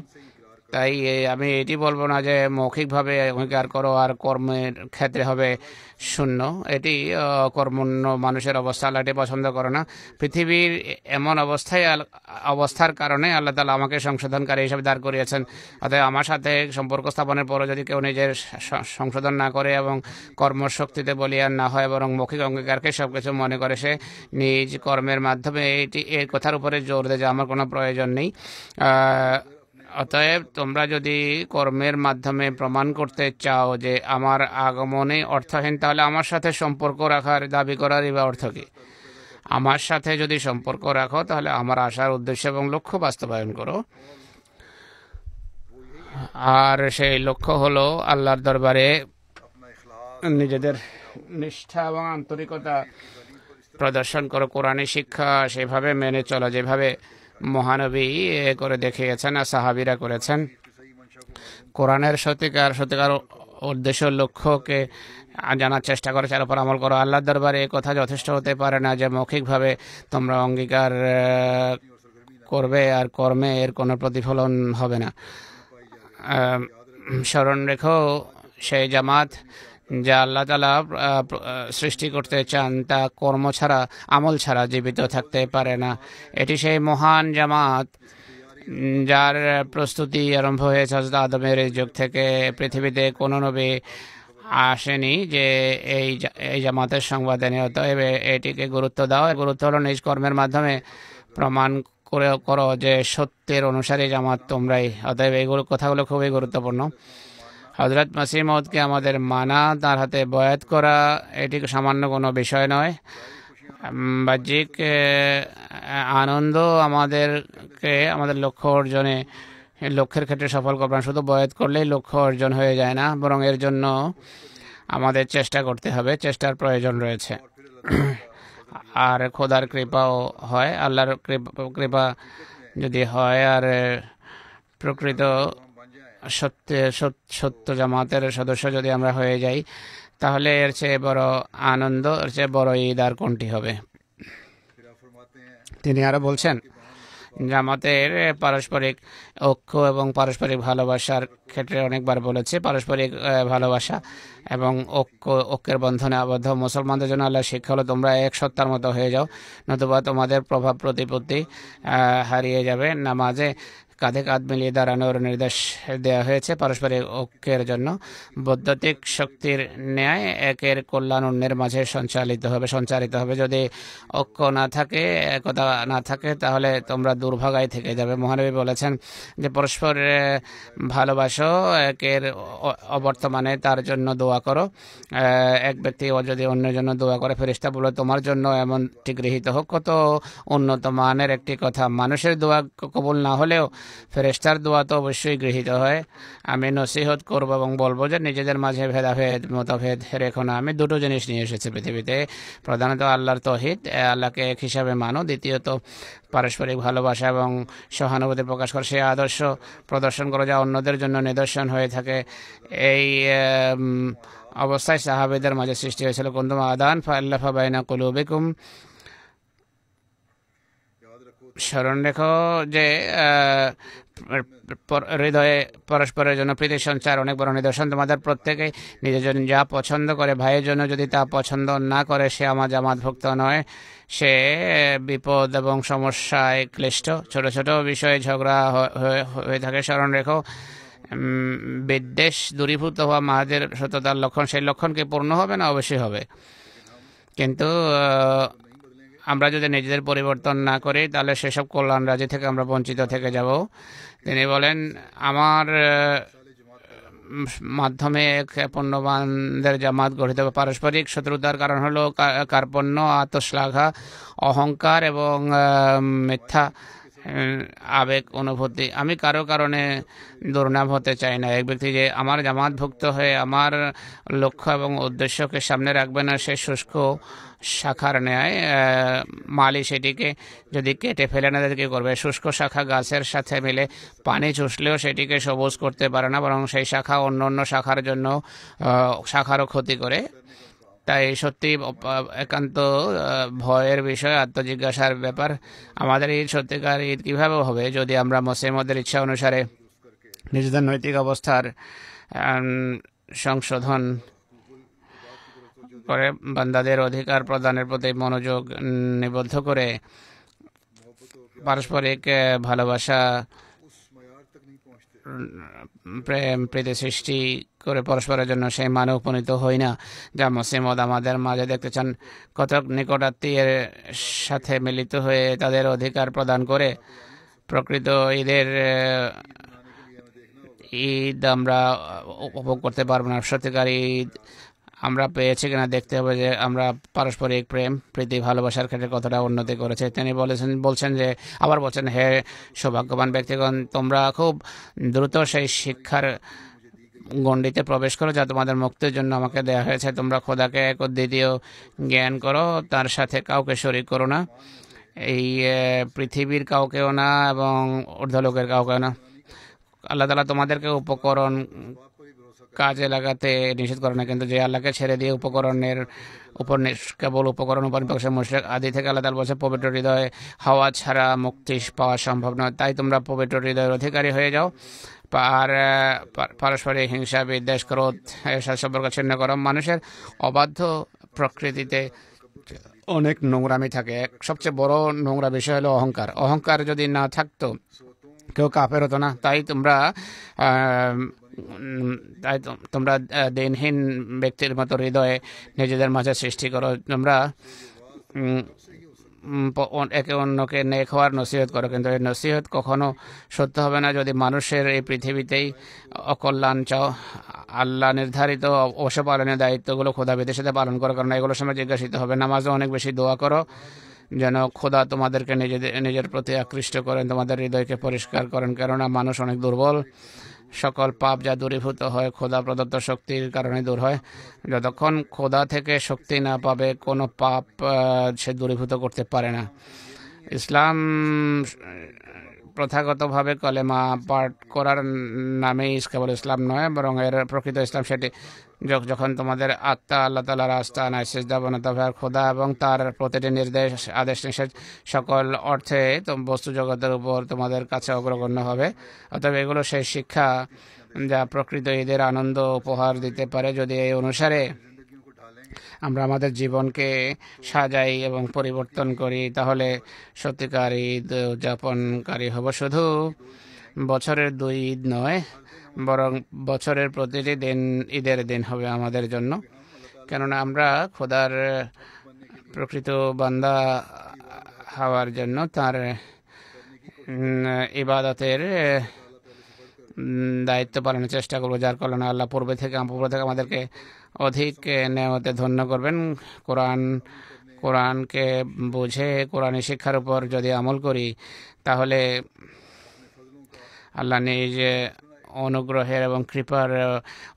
Speaker 3: তাই আমি এটি বলবো না যে মৌখিকভাবে অঙ্গীকার করো আর কর্মের ক্ষেত্রে হবে শূন্য এটি কর্মণ্য মানুষের অবস্থা আল্লাহটি পছন্দ করে না পৃথিবীর এমন অবস্থায় অবস্থার কারণে আল্লাহ তালা আমাকে সংশোধনকারী হিসাবে দাঁড় করিয়েছেন অতএব আমার সাথে সম্পর্ক স্থাপনের পরও যদি কেউ নিজের সংশোধন না করে এবং কর্মশক্তিতে বলিয়ান না হয় বরং মৌখিক অঙ্গীকারকে সব কিছু মনে করে সে নিজ কর্মের মাধ্যমে এটি এর কথার উপরে জোর দেয় যে আমার কোনো প্রয়োজন নেই অতএব তোমরা যদি কর্মের মাধ্যমে প্রমাণ করতে চাও যে আমার আগমনে অর্থহীন তাহলে আমার সাথে সম্পর্ক রাখার দাবি করার বা অর্থ কী আমার সাথে যদি সম্পর্ক রাখো তাহলে আমার আসার উদ্দেশ্য এবং লক্ষ্য বাস্তবায়ন করো আর সেই লক্ষ্য হলো আল্লাহর দরবারে নিজেদের নিষ্ঠা এবং আন্তরিকতা প্রদর্শন করো কোরআনে শিক্ষা সেভাবে মেনে চলো যেভাবে মহানবী করে দেখিয়েছেন আর সাহাবিরা করেছেন কোরআনের সত্যিকার সত্যিকার উদ্দেশ্য লক্ষ্যকে জানার চেষ্টা করে তার উপর আমল করো আল্লাহর দরবারে কথা যথেষ্ট হতে পারে না যে মৌখিকভাবে তোমরা অঙ্গীকার করবে আর কর্মে এর কোনো প্রতিফলন হবে না স্মরণ রেখো সেই জামাত যা আল্লাহ তালা সৃষ্টি করতে চান তা কর্ম ছাড়া আমল ছাড়া জীবিত থাকতে পারে না এটি সেই মহান জামাত যার প্রস্তুতি আরম্ভ হয়েছে হজরত আদমের এই যুগ থেকে পৃথিবীতে কোনো নবী আসেনি যে এই এই জামাতের এনে হতো এবে এটিকে গুরুত্ব দাও গুরুত্ব হলো নিজ কর্মের মাধ্যমে প্রমাণ করে করো যে সত্যের অনুসারে জামাত তোমরাই অতএব এইগুলো কথাগুলো খুবই গুরুত্বপূর্ণ হজরত মাসিম আমাদের মানা তার হাতে বয়াত করা এটি সামান্য কোনো বিষয় নয় বাহ্যিক আনন্দ আমাদেরকে আমাদের লক্ষ্য অর্জনে লক্ষ্যের ক্ষেত্রে সফল করবে না শুধু বয়াত করলেই লক্ষ্য অর্জন হয়ে যায় না বরং এর জন্য আমাদের চেষ্টা করতে হবে চেষ্টার প্রয়োজন রয়েছে আর খোদার কৃপাও হয় আল্লাহর কৃপা যদি হয় আর প্রকৃত সত্য সত্য জামাতের সদস্য যদি আমরা হয়ে যাই তাহলে এর চেয়ে বড় আনন্দ এর চেয়ে বড় ঈদ আর কোনটি হবে তিনি আরো বলছেন জামাতের পারস্পরিক ঐক্য এবং পারস্পরিক ভালোবাসার ক্ষেত্রে অনেকবার বলেছে পারস্পরিক ভালোবাসা এবং ঐক্য ঐক্যের বন্ধনে আবদ্ধ মুসলমানদের জন্য আল্লাহ শিক্ষা হলো তোমরা এক সত্তার মতো হয়ে যাও নতুবা তোমাদের প্রভাব প্রতিপত্তি হারিয়ে যাবে নামাজে কাঁধে কাঁধ মিলিয়ে দাঁড়ানোর নির্দেশ দেওয়া হয়েছে পারস্পরিক ঐক্যের জন্য বৈদ্যুতিক শক্তির ন্যায় একের কল্যাণ অন্যের মাঝে সঞ্চালিত হবে সঞ্চালিত হবে যদি ঐক্য না থাকে একতা না থাকে তাহলে তোমরা দুর্ভাগায় থেকে যাবে মহানবী বলেছেন যে পরস্পর ভালোবাসো একের অবর্তমানে তার জন্য দোয়া করো এক ব্যক্তি যদি অন্যের জন্য দোয়া করে ফেরিস্তা বলে তোমার জন্য এমনটি গৃহীত হোক কত উন্নত মানের একটি কথা মানুষের দোয়া কবুল না হলেও ফেরেস্তার দোয়া তো অবশ্যই গৃহীত হয় আমি নসিহত করবো এবং বলবো যে নিজেদের মাঝে ভেদাভেদ মতভেদ রেখো না আমি দুটো জিনিস নিয়ে এসেছি পৃথিবীতে প্রধানত আল্লাহর তহিদ আল্লাহকে এক হিসাবে মানো দ্বিতীয়ত পারস্পরিক ভালোবাসা এবং সহানুভূতি প্রকাশ করে সেই আদর্শ প্রদর্শন করে যা অন্যদের জন্য নিদর্শন হয়ে থাকে এই অবস্থায় সাহাবেদের মাঝে সৃষ্টি হয়েছিল কুন্দুম আদান ফা আল্লাফা বাইনা কুলুবিকুম স্মরণ রেখো যে হৃদয়ে পরস্পরের জন্য প্রীতি সঞ্চার অনেক বড় নিদর্শন তোমাদের প্রত্যেকে নিজের জন্য যা পছন্দ করে ভাইয়ের জন্য যদি তা পছন্দ না করে সে আমার জামাতভুক্ত নয় সে বিপদ এবং সমস্যায় ক্লিষ্ট ছোট ছোট বিষয়ে ঝগড়া হয়ে থাকে স্মরণ রেখো বিদ্বেষ দূরীভূত হওয়া মাহাদের সততার লক্ষণ সেই লক্ষণকে পূর্ণ হবে না অবশ্যই হবে কিন্তু আমরা যদি নিজেদের পরিবর্তন না করি তাহলে সেসব কল্যাণ রাজি থেকে আমরা বঞ্চিত থেকে যাব তিনি বলেন আমার মাধ্যমে এক পণ্যবানদের জামাত গঠিত পারস্পরিক শত্রুতার কারণ হলো কার্পণ্য আত্মশ্লাঘা অহংকার এবং মিথ্যা আবেগ অনুভূতি আমি কারো কারণে দুর্নাম হতে চাই না এক ব্যক্তি যে আমার জামাতভুক্ত হয়ে আমার লক্ষ্য এবং উদ্দেশ্যকে সামনে রাখবে না সে শুষ্ক শাখার ন্যায় মালি সেটিকে যদি কেটে ফেলে না তাদেরকে করবে শুষ্ক শাখা গাছের সাথে মিলে পানি চুষলেও সেটিকে সবুজ করতে পারে না বরং সেই শাখা অন্য অন্য শাখার জন্য শাখারও ক্ষতি করে তাই সত্যি একান্ত ভয়ের বিষয় আত্মজিজ্ঞাসার ব্যাপার আমাদের ঈদ সত্যিকার ঈদ কীভাবে হবে যদি আমরা মোসেমদের ইচ্ছা অনুসারে নিজেদের নৈতিক অবস্থার সংশোধন করে বান্দাদের অধিকার প্রদানের প্রতি মনোযোগ নিবদ্ধ করে পারস্পরিক ভালোবাসা প্রেম প্রীতি সৃষ্টি করে পরস্পরের জন্য সেই মানে উপনীত হই না যা মুসিমদ আমাদের মাঝে দেখতে চান কতক নিকটাত্মীয়ের সাথে মিলিত হয়ে তাদের অধিকার প্রদান করে প্রকৃত ঈদের ঈদ আমরা উপভোগ করতে পারবো না সত্যিকার ঈদ আমরা পেয়েছি কিনা দেখতে হবে যে আমরা পারস্পরিক প্রেম প্রীতি ভালোবাসার ক্ষেত্রে কতটা উন্নতি করেছে তিনি বলেছেন বলছেন যে আবার বলছেন হে সৌভাগ্যবান ব্যক্তিগণ তোমরা খুব দ্রুত সেই শিক্ষার গণ্ডিতে প্রবেশ করো যা তোমাদের মুক্তির জন্য আমাকে দেওয়া হয়েছে তোমরা খোদাকে এক দ্বিতীয় জ্ঞান করো তার সাথে কাউকে শরিক করো না এই পৃথিবীর কাউকেও না এবং ঊর্ধ্বলোকের কাউকেও না আল্লাহ তালা তোমাদেরকে উপকরণ কাজে লাগাতে নিষেধ করে না কিন্তু যে আল্লাহকে ছেড়ে দিয়ে উপকরণের উপর কেবল উপকরণ উপানিপক্ষের মুশ্রেক আদি থেকে আল্লাহ তাল বলছে পবিত্র হৃদয় হাওয়া ছাড়া মুক্তি পাওয়া সম্ভব নয় তাই তোমরা পবিত্র হৃদয়ের অধিকারী হয়ে যাও আর পারস্পরিক হিংসা বিদ্বেষ ক্রোধ এসব সম্পর্ক ছিন্ন করো মানুষের অবাধ্য প্রকৃতিতে অনেক নোংরামি থাকে সবচেয়ে বড় নোংরা বিষয় হলো অহংকার অহংকার যদি না থাকতো কেউ কাপের হতো না তাই তোমরা তাই তোমরা দিনহীন ব্যক্তির মতো হৃদয়ে নিজেদের মাঝে সৃষ্টি করো তোমরা একে অন্যকে নেক হওয়ার নসিহত করো কিন্তু এই নসিহত কখনো সত্য হবে না যদি মানুষের এই পৃথিবীতেই অকল্যাণ চাও আল্লাহ নির্ধারিত অবশ্যপালনের দায়িত্বগুলো খোদাবিদের সাথে পালন করো কারণ এগুলোর সময় জিজ্ঞাসিত হবে মাঝে অনেক বেশি দোয়া করো যেন খোদা তোমাদেরকে নিজেদের নিজের প্রতি আকৃষ্ট করেন তোমাদের হৃদয়কে পরিষ্কার করেন কেননা মানুষ অনেক দুর্বল সকল পাপ যা দূরীভূত হয় খোদা প্রদত্ত শক্তির কারণে দূর হয় যতক্ষণ খোদা থেকে শক্তি না পাবে কোনো পাপ সে দূরীভূত করতে পারে না ইসলাম প্রথাগতভাবে কলেমা পাঠ করার নামেই কেবল ইসলাম নয় বরং এর প্রকৃত ইসলাম সেটি যখন তোমাদের আত্মা আল্লাহ তালার আস্তানায় সেজদাবনতা ভার খোদা এবং তার প্রতিটি নির্দেশ আদেশ নিষেধ সকল অর্থে বস্তু জগতের উপর তোমাদের কাছে অগ্রগণ্য হবে অতএব এগুলো সেই শিক্ষা যা প্রকৃত ঈদের আনন্দ উপহার দিতে পারে যদি এই অনুসারে আমরা আমাদের জীবনকে সাজাই এবং পরিবর্তন করি তাহলে সত্যিকার ঈদ উদযাপনকারী হব শুধু বছরের দুই ঈদ নয় বরং বছরের প্রতিটি দিন ঈদের দিন হবে আমাদের জন্য কেননা আমরা খোদার প্রকৃত বান্দা হওয়ার জন্য তার ইবাদতের দায়িত্ব পালনের চেষ্টা করবো যার কারণে আল্লাহ পূর্বে থেকে পূর্ব থেকে আমাদেরকে অধিক নেওয়াতে ধন্য করবেন কোরআন কোরআনকে বুঝে কোরআনের শিক্ষার উপর যদি আমল করি তাহলে আল্লাহ নিজে অনুগ্রহের এবং কৃপার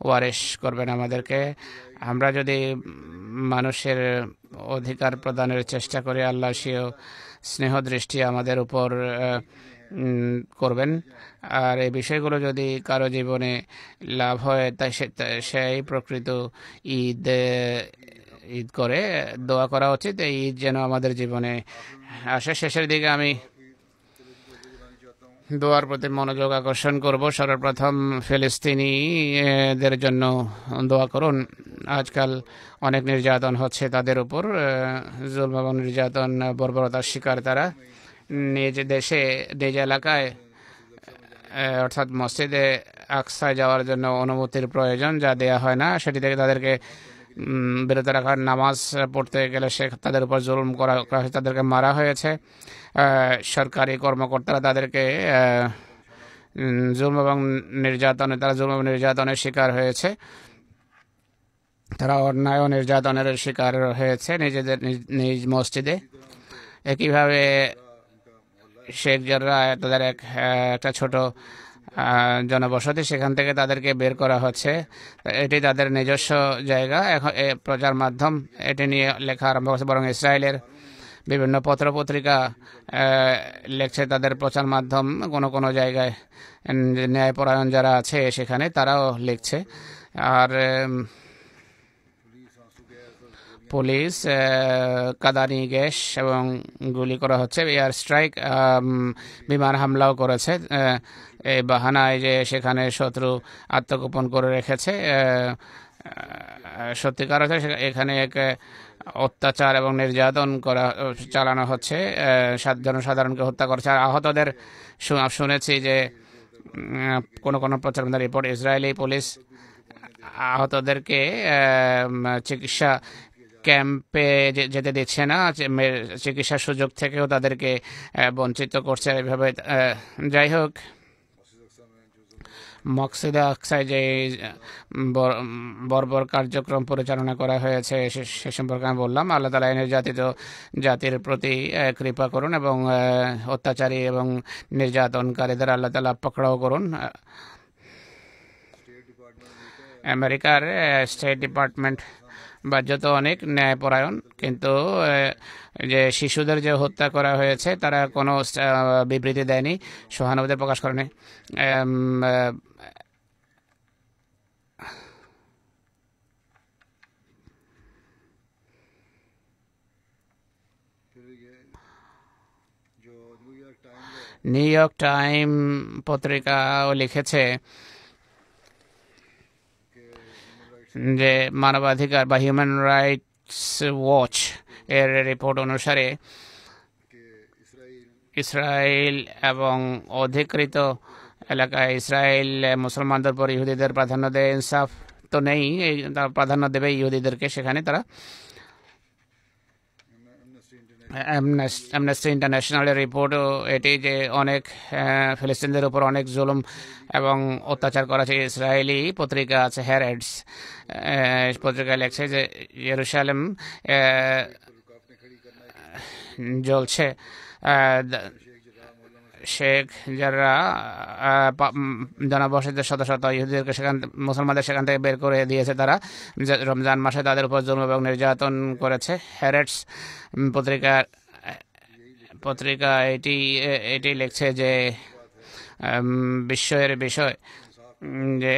Speaker 3: ওয়ারেশ করবেন আমাদেরকে আমরা যদি মানুষের অধিকার প্রদানের চেষ্টা করি আল্লাহ সেও স্নেহ দৃষ্টি আমাদের উপর করবেন আর এই বিষয়গুলো যদি কারো জীবনে লাভ হয় তাই সেই প্রকৃত ঈদ ঈদ করে দোয়া করা উচিত এই ঈদ যেন আমাদের জীবনে আসে শেষের দিকে আমি দোয়ার প্রতি মনোযোগ আকর্ষণ করব সর্বপ্রথম ফিলিস্তিনিদের জন্য দোয়া করুন আজকাল অনেক নির্যাতন হচ্ছে তাদের উপর এবং নির্যাতন বর্বরতার শিকার তারা নিজ দেশে নিজ এলাকায় অর্থাৎ মসজিদে আকসায় যাওয়ার জন্য অনুমতির প্রয়োজন যা দেয়া হয় না সেটি থেকে তাদেরকে বিরত রাখার নামাজ পড়তে গেলে সে তাদের উপর জুলুম করা তাদেরকে মারা হয়েছে সরকারি কর্মকর্তারা তাদেরকে জুলম এবং নির্যাতনে তারা জুলম এবং নির্যাতনের শিকার হয়েছে তারা অন্যায় ও নির্যাতনের শিকার হয়েছে নিজেদের নিজ মসজিদে একইভাবে শেখ জররা তাদের এক একটা ছোট জনবসতি সেখান থেকে তাদেরকে বের করা হচ্ছে এটি তাদের নিজস্ব জায়গা এখন প্রচার মাধ্যম এটি নিয়ে লেখা আরম্ভ করছে বরং ইসরায়েলের বিভিন্ন পত্রপত্রিকা লেখছে তাদের প্রচার মাধ্যম কোনো কোনো জায়গায় ন্যায়পরায়ণ যারা আছে সেখানে তারাও লিখছে আর পুলিশ কাদানি গ্যাস এবং গুলি করা হচ্ছে এয়ার স্ট্রাইক বিমান হামলাও করেছে এই বাহানায় যে সেখানে শত্রু আত্মগোপন করে রেখেছে সত্যিকার হচ্ছে এখানে এক অত্যাচার এবং নির্যাতন করা চালানো হচ্ছে জনসাধারণকে হত্যা করছে আর আহতদের শুনেছি যে কোনো কোনো প্রচারণা রিপোর্ট ইসরায়েলি পুলিশ আহতদেরকে চিকিৎসা ক্যাম্পে যেতে দিচ্ছে না চিকিৎসার সুযোগ থেকেও তাদেরকে বঞ্চিত করছে এভাবে যাই হোক মকসিদা আকসায় যে বর্বর কার্যক্রম পরিচালনা করা হয়েছে সে সম্পর্কে আমি বললাম আল্লাহ তালা নির্যাতিত জাতির প্রতি কৃপা করুন এবং অত্যাচারী এবং নির্যাতনকারীদের আল্লাহ তালা পকড়াও করুন আমেরিকার স্টেট ডিপার্টমেন্ট বা যত অনেক ন্যায়পরায়ণ কিন্তু যে শিশুদের যে হত্যা করা হয়েছে তারা কোনো বিবৃতি দেয়নি সহানুভূতি প্রকাশ করেনি নিউ ইয়র্ক টাইম পত্রিকাও লিখেছে যে মানবাধিকার বা হিউম্যান রাইটস ওয়াচ এর রিপোর্ট অনুসারে ইসরায়েল এবং অধিকৃত এলাকায় ইসরায়েল মুসলমানদের উপর ইহুদিদের প্রাধান্য দেয় ইনসাফ তো নেই তারা প্রাধান্য দেবে ইহুদিদেরকে সেখানে তারা অ্যামনেস্টি ইন্টারন্যাশনালের রিপোর্টও এটি যে অনেক ফিলিস্তিনদের উপর অনেক জুলুম এবং অত্যাচার করা আছে ইসরায়েলি পত্রিকা আছে হ্যারেডস পত্রিকায় লেখছে যে জেরুসালেম জ্বলছে শেখ যারা জনবসতির শত শত ইহুদিদেরকে সেখান মুসলমানদের সেখান থেকে বের করে দিয়েছে তারা রমজান মাসে তাদের উপর জন্ম এবং নির্যাতন করেছে হ্যারেটস পত্রিকার পত্রিকা এটি এটি লিখছে যে বিশ্বের বিষয় যে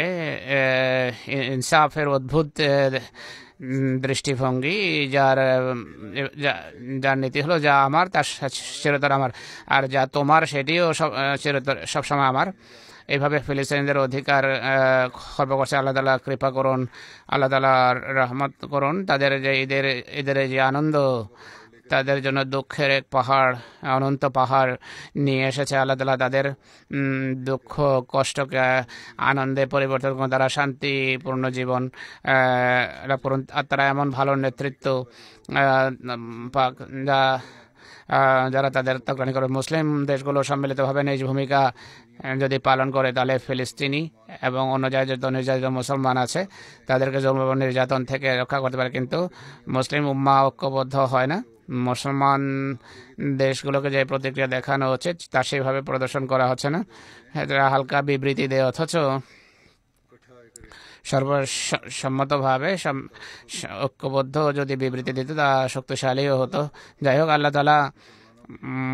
Speaker 3: ইনসাফের অদ্ভুত দৃষ্টিভঙ্গি যার যার নীতি হলো যা আমার তার চিরতর আমার আর যা তোমার সেটিও সব চিরতর সবসময় আমার এইভাবে ফিলিস্তিনিদের অধিকার খর্ব করছে আল্লাহ তালা কৃপা করুন আল্লাহ তালা রহমত করুন তাদের যে ঈদের ঈদের যে আনন্দ তাদের জন্য দুঃখের এক পাহাড় অনন্ত পাহাড় নিয়ে এসেছে আল্লাহ তালা তাদের দুঃখ কষ্টকে আনন্দে পরিবর্তন করে তারা শান্তিপূর্ণ জীবন তারা এমন ভালো নেতৃত্ব যা যারা তাদের তকরানি করে মুসলিম দেশগুলো সম্মিলিতভাবে নিজ ভূমিকা যদি পালন করে তাহলে ফিলিস্তিনি এবং অন্য জায়গায় যত নির্যাতিত মুসলমান আছে তাদেরকে জন্ম নির্যাতন থেকে রক্ষা করতে পারে কিন্তু মুসলিম উম্মা ঐক্যবদ্ধ হয় না মুসলমান দেশগুলোকে যে প্রতিক্রিয়া দেখানো উচিত তা সেভাবে প্রদর্শন করা হচ্ছে না এটা হালকা বিবৃতি দেয় অথচ সর্বসম্মতভাবে ঐক্যবদ্ধ যদি বিবৃতি দিত তা শক্তিশালীও হতো যাই হোক আল্লাহ তালা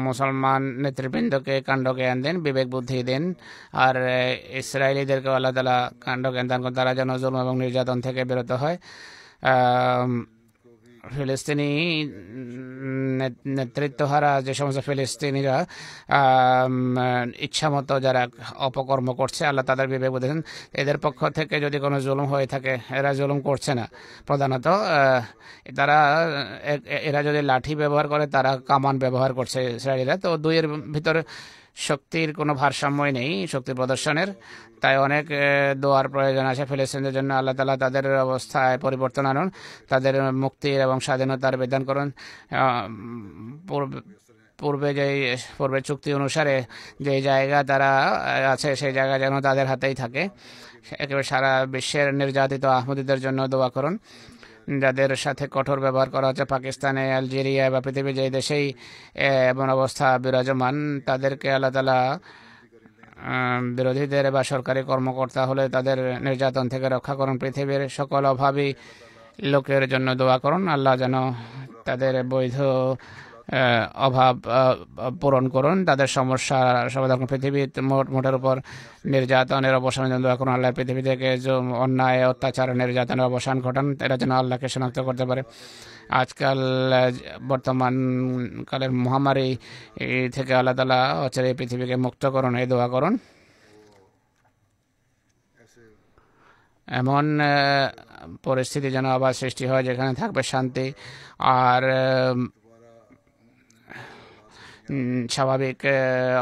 Speaker 3: মুসলমান নেতৃবৃন্দকে কাণ্ড জ্ঞান দেন বিবেক বুদ্ধি দেন আর ইসরায়েলিদেরকে আল্লাহ তালা কাণ্ড জ্ঞান দান করেন তারা যেন জন্ম এবং নির্যাতন থেকে বিরত হয় ফিলিস্তিনি নেতৃত্বহারা যে সমস্ত ফিলিস্তিনিরা ইচ্ছা মতো যারা অপকর্ম করছে আল্লাহ তাদের বিবেক বুঝেছেন এদের পক্ষ থেকে যদি কোনো জুলুম হয়ে থাকে এরা জুলুম করছে না প্রধানত তারা এরা যদি লাঠি ব্যবহার করে তারা কামান ব্যবহার করছে ইসরায়েলিরা তো দুইয়ের ভিতরে শক্তির কোনো ভারসাম্যই নেই শক্তি প্রদর্শনের তাই অনেক দোয়ার প্রয়োজন আছে ফিলিস্তিনদের জন্য আল্লাহ তালা তাদের অবস্থায় পরিবর্তন আনুন তাদের মুক্তির এবং স্বাধীনতার বিধান করুন পূর্বে যে পূর্বে চুক্তি অনুসারে যে জায়গা তারা আছে সেই জায়গা যেন তাদের হাতেই থাকে একেবারে সারা বিশ্বের নির্যাতিত আহমদীদের জন্য দোয়া করুন যাদের সাথে কঠোর ব্যবহার করা হচ্ছে পাকিস্তানে আলজেরিয়া বা পৃথিবীর যে দেশেই এমন অবস্থা বিরাজমান তাদেরকে আল্লাহ তালা বিরোধীদের বা সরকারি কর্মকর্তা হলে তাদের নির্যাতন থেকে রক্ষা করুন পৃথিবীর সকল অভাবী লোকের জন্য দোয়া করুন আল্লাহ যেন তাদের বৈধ অভাব পূরণ করুন তাদের সমস্যা সমাধান পৃথিবীর মোটের উপর নির্যাতনের অবসান যেন দোয়া করুন আল্লাহ পৃথিবী থেকে যে অন্যায় অত্যাচার নির্যাতনের অবসান ঘটান এরা যেন আল্লাহকে শনাক্ত করতে পারে আজকাল বর্তমান কালের মহামারী থেকে আল্লাহ তালা হচ্ছে এই পৃথিবীকে মুক্ত করুন এই দোয়া করুন এমন পরিস্থিতি যেন আবার সৃষ্টি হয় যেখানে থাকবে শান্তি আর স্বাভাবিক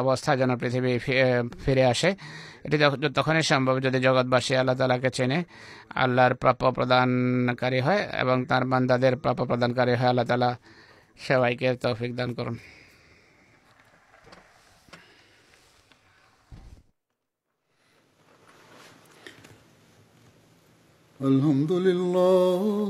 Speaker 3: অবস্থা যেন পৃথিবী ফিরে আসে এটি তখনই সম্ভব যদি জগৎবাসী আল্লাহ তালাকে চেনে আল্লাহর প্রাপ্য প্রদানকারী হয় এবং তার বান্দাদের প্রাপ্য প্রদানকারী হয় আল্লাহ তালা সবাইকে তৌফিক দান করুন
Speaker 1: আলহামদুলিল্লাহ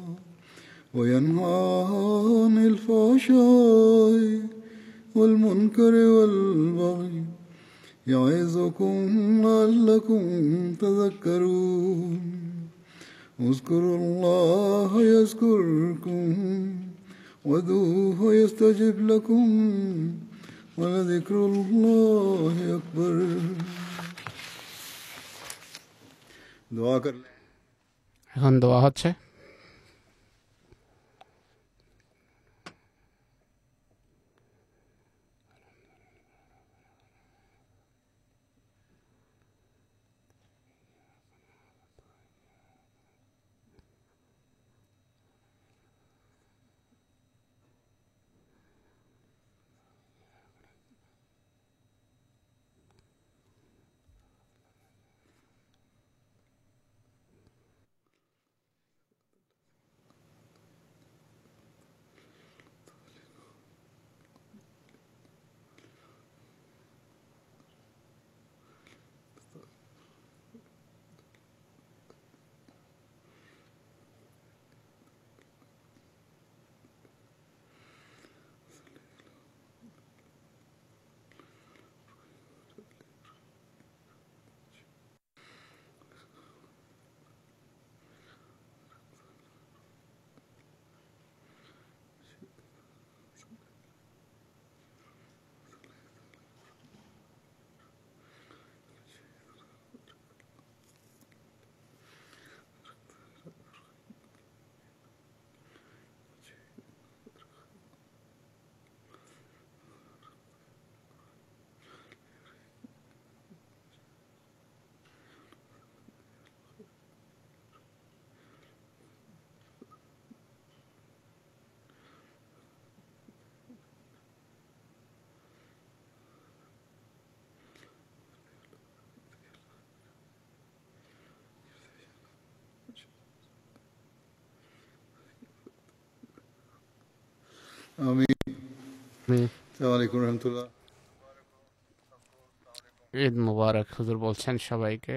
Speaker 1: وينهى عن الفحشاء والمنكر والبغي يعظكم لعلكم تذكرون اذكروا الله يذكركم ودوه يستجب لكم ولذكر الله أكبر دعاء کر
Speaker 3: এখন দোয়া হচ্ছে ঈদ মুবারক হুজুর বলছেন সবাইকে